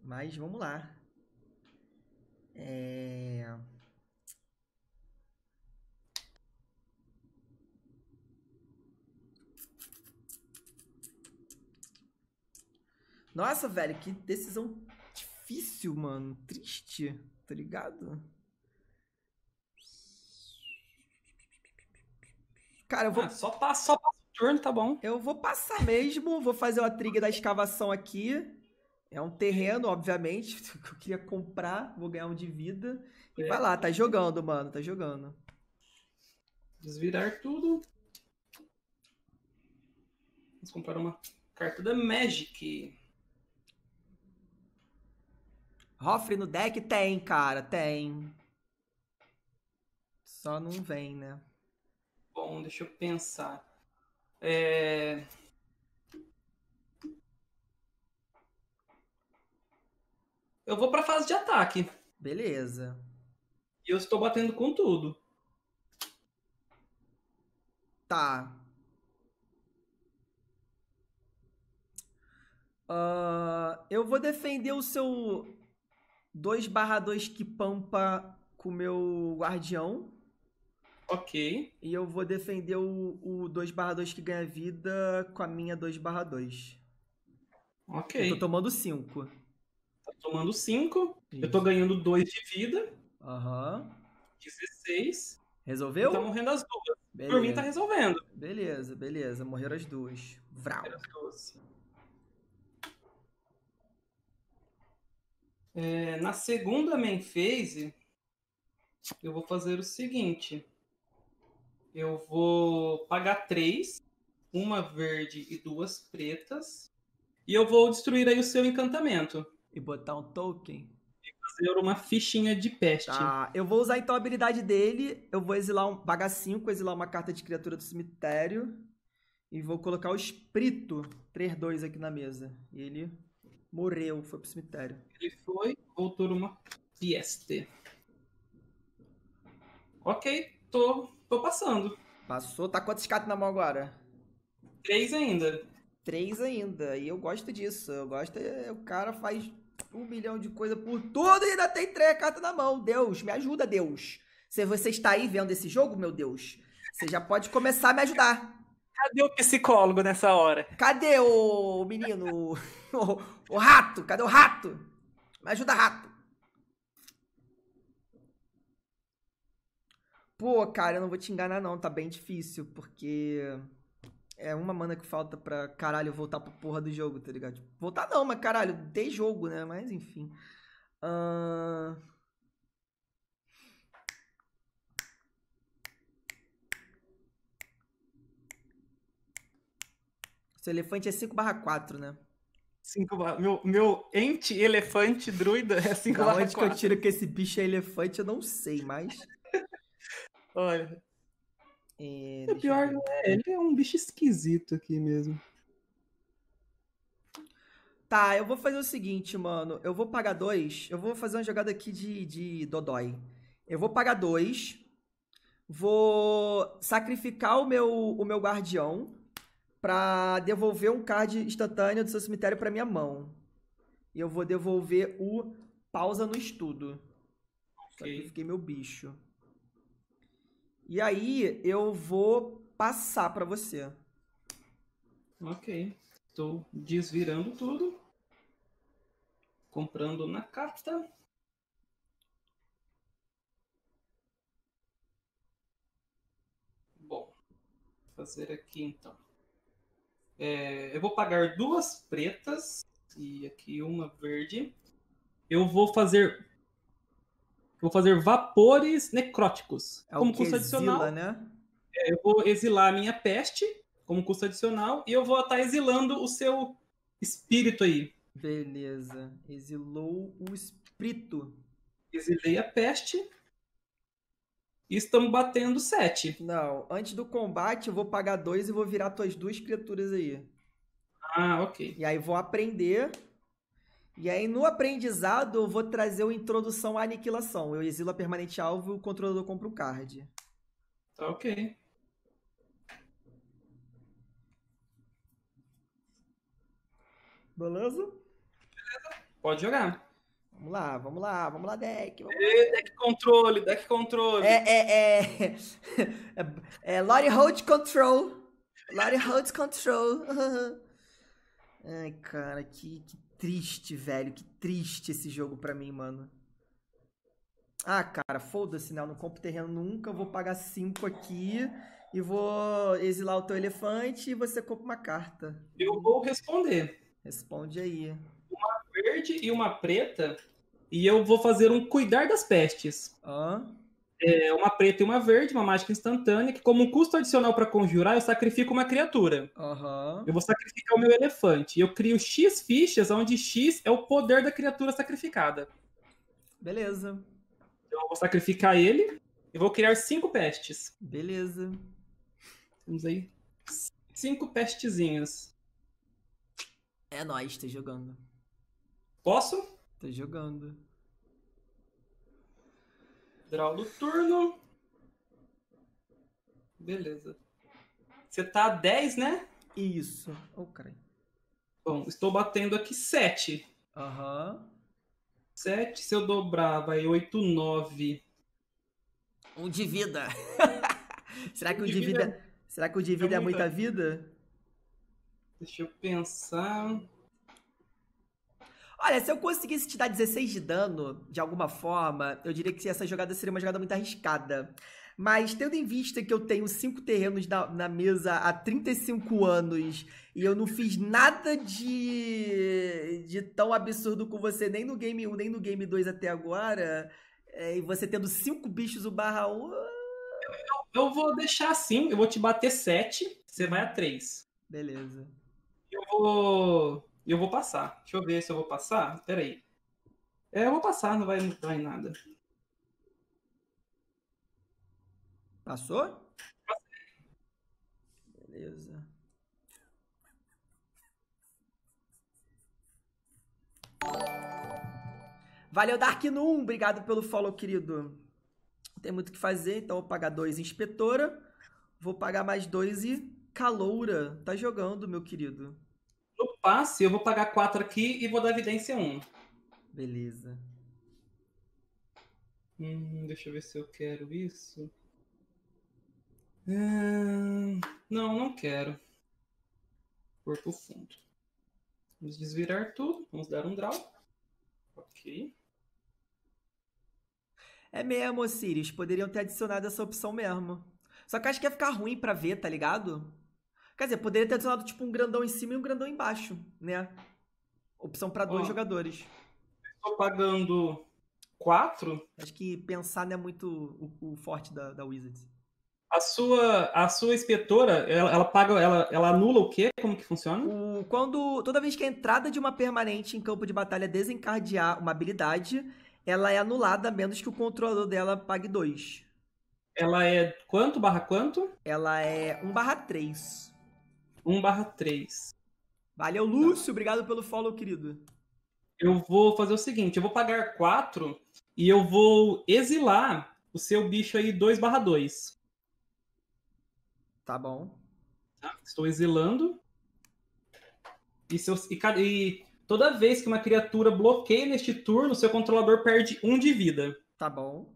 Mas vamos lá. É. Nossa, velho, que decisão difícil, mano. Triste, tá ligado? Cara, eu vou. Ah, só passa, só passa o turno, tá bom. Eu vou passar mesmo, vou fazer uma trilha da escavação aqui. É um terreno, obviamente, que eu queria comprar, vou ganhar um de vida. E é. vai lá, tá jogando, mano, tá jogando. Desvirar tudo. Vamos comprar uma carta da Magic. Rofre no deck? Tem, cara, tem. Só não vem, né? Bom, deixa eu pensar. É... Eu vou pra fase de ataque. Beleza. E eu estou batendo com tudo. Tá. Uh, eu vou defender o seu 2 barra 2 que pampa com o meu guardião. Ok. E eu vou defender o, o 2 barra 2 que ganha vida com a minha 2 barra 2. Ok. Eu tô tomando 5. Tá tomando 5. Eu tô ganhando 2 de vida. Aham. Uhum. 16. Resolveu? Tá morrendo as duas. Beleza. Por mim tá resolvendo. Beleza, beleza. Morreram as duas. Vral. Morreram as duas. É, na segunda main phase, eu vou fazer o seguinte. Eu vou pagar três, uma verde e duas pretas. E eu vou destruir aí o seu encantamento. E botar um token? E fazer uma fichinha de peste. Tá, eu vou usar então a habilidade dele. Eu vou exilar um, pagar cinco, exilar uma carta de criatura do cemitério. E vou colocar o espírito 3-2 aqui na mesa. E ele Morreu, foi pro cemitério. Ele foi, voltou numa fiesta. Ok, tô, tô passando. Passou, tá quantos catos na mão agora? Três ainda. Três ainda, e eu gosto disso. Eu gosto, é, o cara faz um milhão de coisa por tudo e ainda tem três cartas na mão. Deus, me ajuda, Deus. Se você está aí vendo esse jogo, meu Deus, você já pode começar a me ajudar. Cadê o psicólogo nessa hora? Cadê o menino? o, o rato? Cadê o rato? Me ajuda, rato. Pô, cara, eu não vou te enganar, não. Tá bem difícil, porque é uma mana que falta pra caralho voltar pra porra do jogo, tá ligado? Voltar não, mas caralho, tem jogo, né? Mas enfim. Ahn. Uh... Seu elefante é 5 barra 4, né? 5 barra... Meu, meu ente elefante druida é 5 barra 4. onde que eu tiro que esse bicho é elefante, eu não sei, mas... Olha... É, o pior é, ele é um bicho esquisito aqui mesmo. Tá, eu vou fazer o seguinte, mano. Eu vou pagar dois. Eu vou fazer uma jogada aqui de, de Dodói. Eu vou pagar dois. Vou sacrificar o meu, o meu guardião para devolver um card instantâneo do seu cemitério para minha mão. E eu vou devolver o pausa no estudo. Okay. fiquei meu bicho. E aí eu vou passar para você. Ok. Estou desvirando tudo. Comprando na carta. Bom, fazer aqui então. É, eu vou pagar duas pretas e aqui uma verde. Eu vou fazer. Vou fazer vapores necróticos. É como custo exila, adicional. Né? É, eu vou exilar a minha peste como custo adicional. E eu vou estar exilando o seu espírito aí. Beleza. Exilou o espírito. Exilei a peste. E estamos batendo 7. Não, antes do combate eu vou pagar 2 e vou virar tuas duas criaturas aí. Ah, ok. E aí vou aprender. E aí no aprendizado eu vou trazer o Introdução à Aniquilação. Eu exilo a permanente alvo e o controlador compra um card. Tá ok. Beleza? Beleza. Pode jogar. Vamos lá, vamos lá, vamos lá, deck. Vamos lá. deck controle, deck controle. É, é, é. é, é Lori Holt Control. Lori Holt Control. Ai, cara, que, que triste, velho. Que triste esse jogo pra mim, mano. Ah, cara, foda-se, né? Eu Não compro terreno nunca. Vou pagar 5 aqui e vou exilar o teu elefante e você compra uma carta. Eu vou responder. Responde aí. Uma verde e uma preta e eu vou fazer um cuidar das pestes. Ah. É uma preta e uma verde, uma mágica instantânea, que como um custo adicional para conjurar, eu sacrifico uma criatura. Uhum. Eu vou sacrificar o meu elefante. Eu crio X fichas, onde X é o poder da criatura sacrificada. Beleza. Então eu vou sacrificar ele e vou criar cinco pestes. Beleza. Temos aí cinco pestezinhas. É nóis, tô jogando. Posso? Tô jogando. Draw do turno. Beleza. Você tá a 10, né? Isso. Oh, caralho. Bom, estou batendo aqui 7. Aham. Uhum. 7, se eu dobrar, vai 8, 9. Um de vida. será, que um de vida... será que o de vida é muita vida? Deixa eu pensar. Olha, se eu conseguisse te dar 16 de dano, de alguma forma, eu diria que essa jogada seria uma jogada muito arriscada. Mas tendo em vista que eu tenho cinco terrenos na, na, mesa há 35 anos e eu não fiz nada de, de tão absurdo com você, nem no game 1, nem no game 2 até agora, é, e você tendo cinco bichos o barra 1. Eu, eu vou deixar assim, eu vou te bater 7, você vai a 3. Beleza. Eu vou e eu vou passar. Deixa eu ver se eu vou passar. Espera aí. É, eu vou passar, não vai, não vai nada. Passou? Beleza. Valeu, Dark Num. Obrigado pelo follow, querido. tem muito o que fazer, então vou pagar dois inspetora. Vou pagar mais dois e caloura. Tá jogando, meu querido passe, eu vou pagar 4 aqui e vou dar evidência 1. Beleza. Hum, deixa eu ver se eu quero isso. Hum, não, não quero. Corpo fundo. Vamos desvirar tudo. Vamos dar um draw. Ok. É mesmo, Sirius. Poderiam ter adicionado essa opção mesmo. Só que acho que ia ficar ruim pra ver, tá ligado? Quer dizer, poderia ter adicionado tipo um grandão em cima e um grandão embaixo, né? Opção para dois jogadores. Estou pagando quatro. Acho que pensar não é muito o, o forte da, da Wizards. A sua, a sua inspetora, ela, ela, paga, ela, ela anula o quê? Como que funciona? O, quando toda vez que a entrada de uma permanente em campo de batalha desencadear uma habilidade, ela é anulada a menos que o controlador dela pague dois. Ela é quanto barra quanto? Ela é 1 barra 3. 1 3. Valeu, Lúcio. Obrigado pelo follow, querido. Eu vou fazer o seguinte: eu vou pagar 4 e eu vou exilar o seu bicho aí 2 barra 2. Tá bom. Tá? Estou exilando. E, seus, e, e toda vez que uma criatura bloqueia neste turno, seu controlador perde 1 um de vida. Tá bom.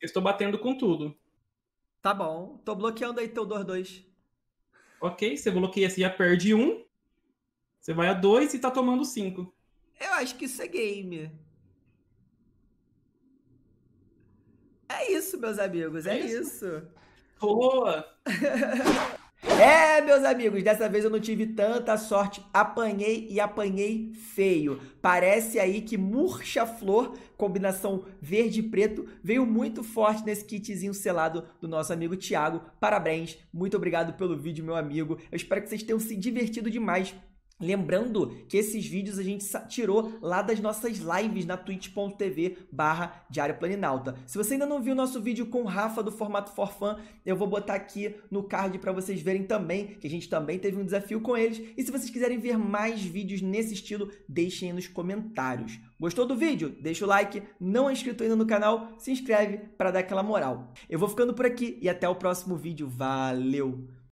Eu estou batendo com tudo. Tá bom. Tô bloqueando aí teu 2-2. Ok, você bloqueia, você já perde um. Você vai a dois e tá tomando cinco. Eu acho que isso é game. É isso, meus amigos, é, é isso. isso. Boa! É, meus amigos, dessa vez eu não tive tanta sorte, apanhei e apanhei feio. Parece aí que murcha flor, combinação verde e preto, veio muito forte nesse kitzinho selado do nosso amigo Thiago. Parabéns, muito obrigado pelo vídeo, meu amigo. Eu espero que vocês tenham se divertido demais Lembrando que esses vídeos a gente tirou lá das nossas lives na twitch.tv barra Diário Planinalta. Se você ainda não viu o nosso vídeo com o Rafa do formato Forfã, eu vou botar aqui no card para vocês verem também, que a gente também teve um desafio com eles. E se vocês quiserem ver mais vídeos nesse estilo, deixem aí nos comentários. Gostou do vídeo? Deixa o like. Não é inscrito ainda no canal? Se inscreve para dar aquela moral. Eu vou ficando por aqui e até o próximo vídeo. Valeu!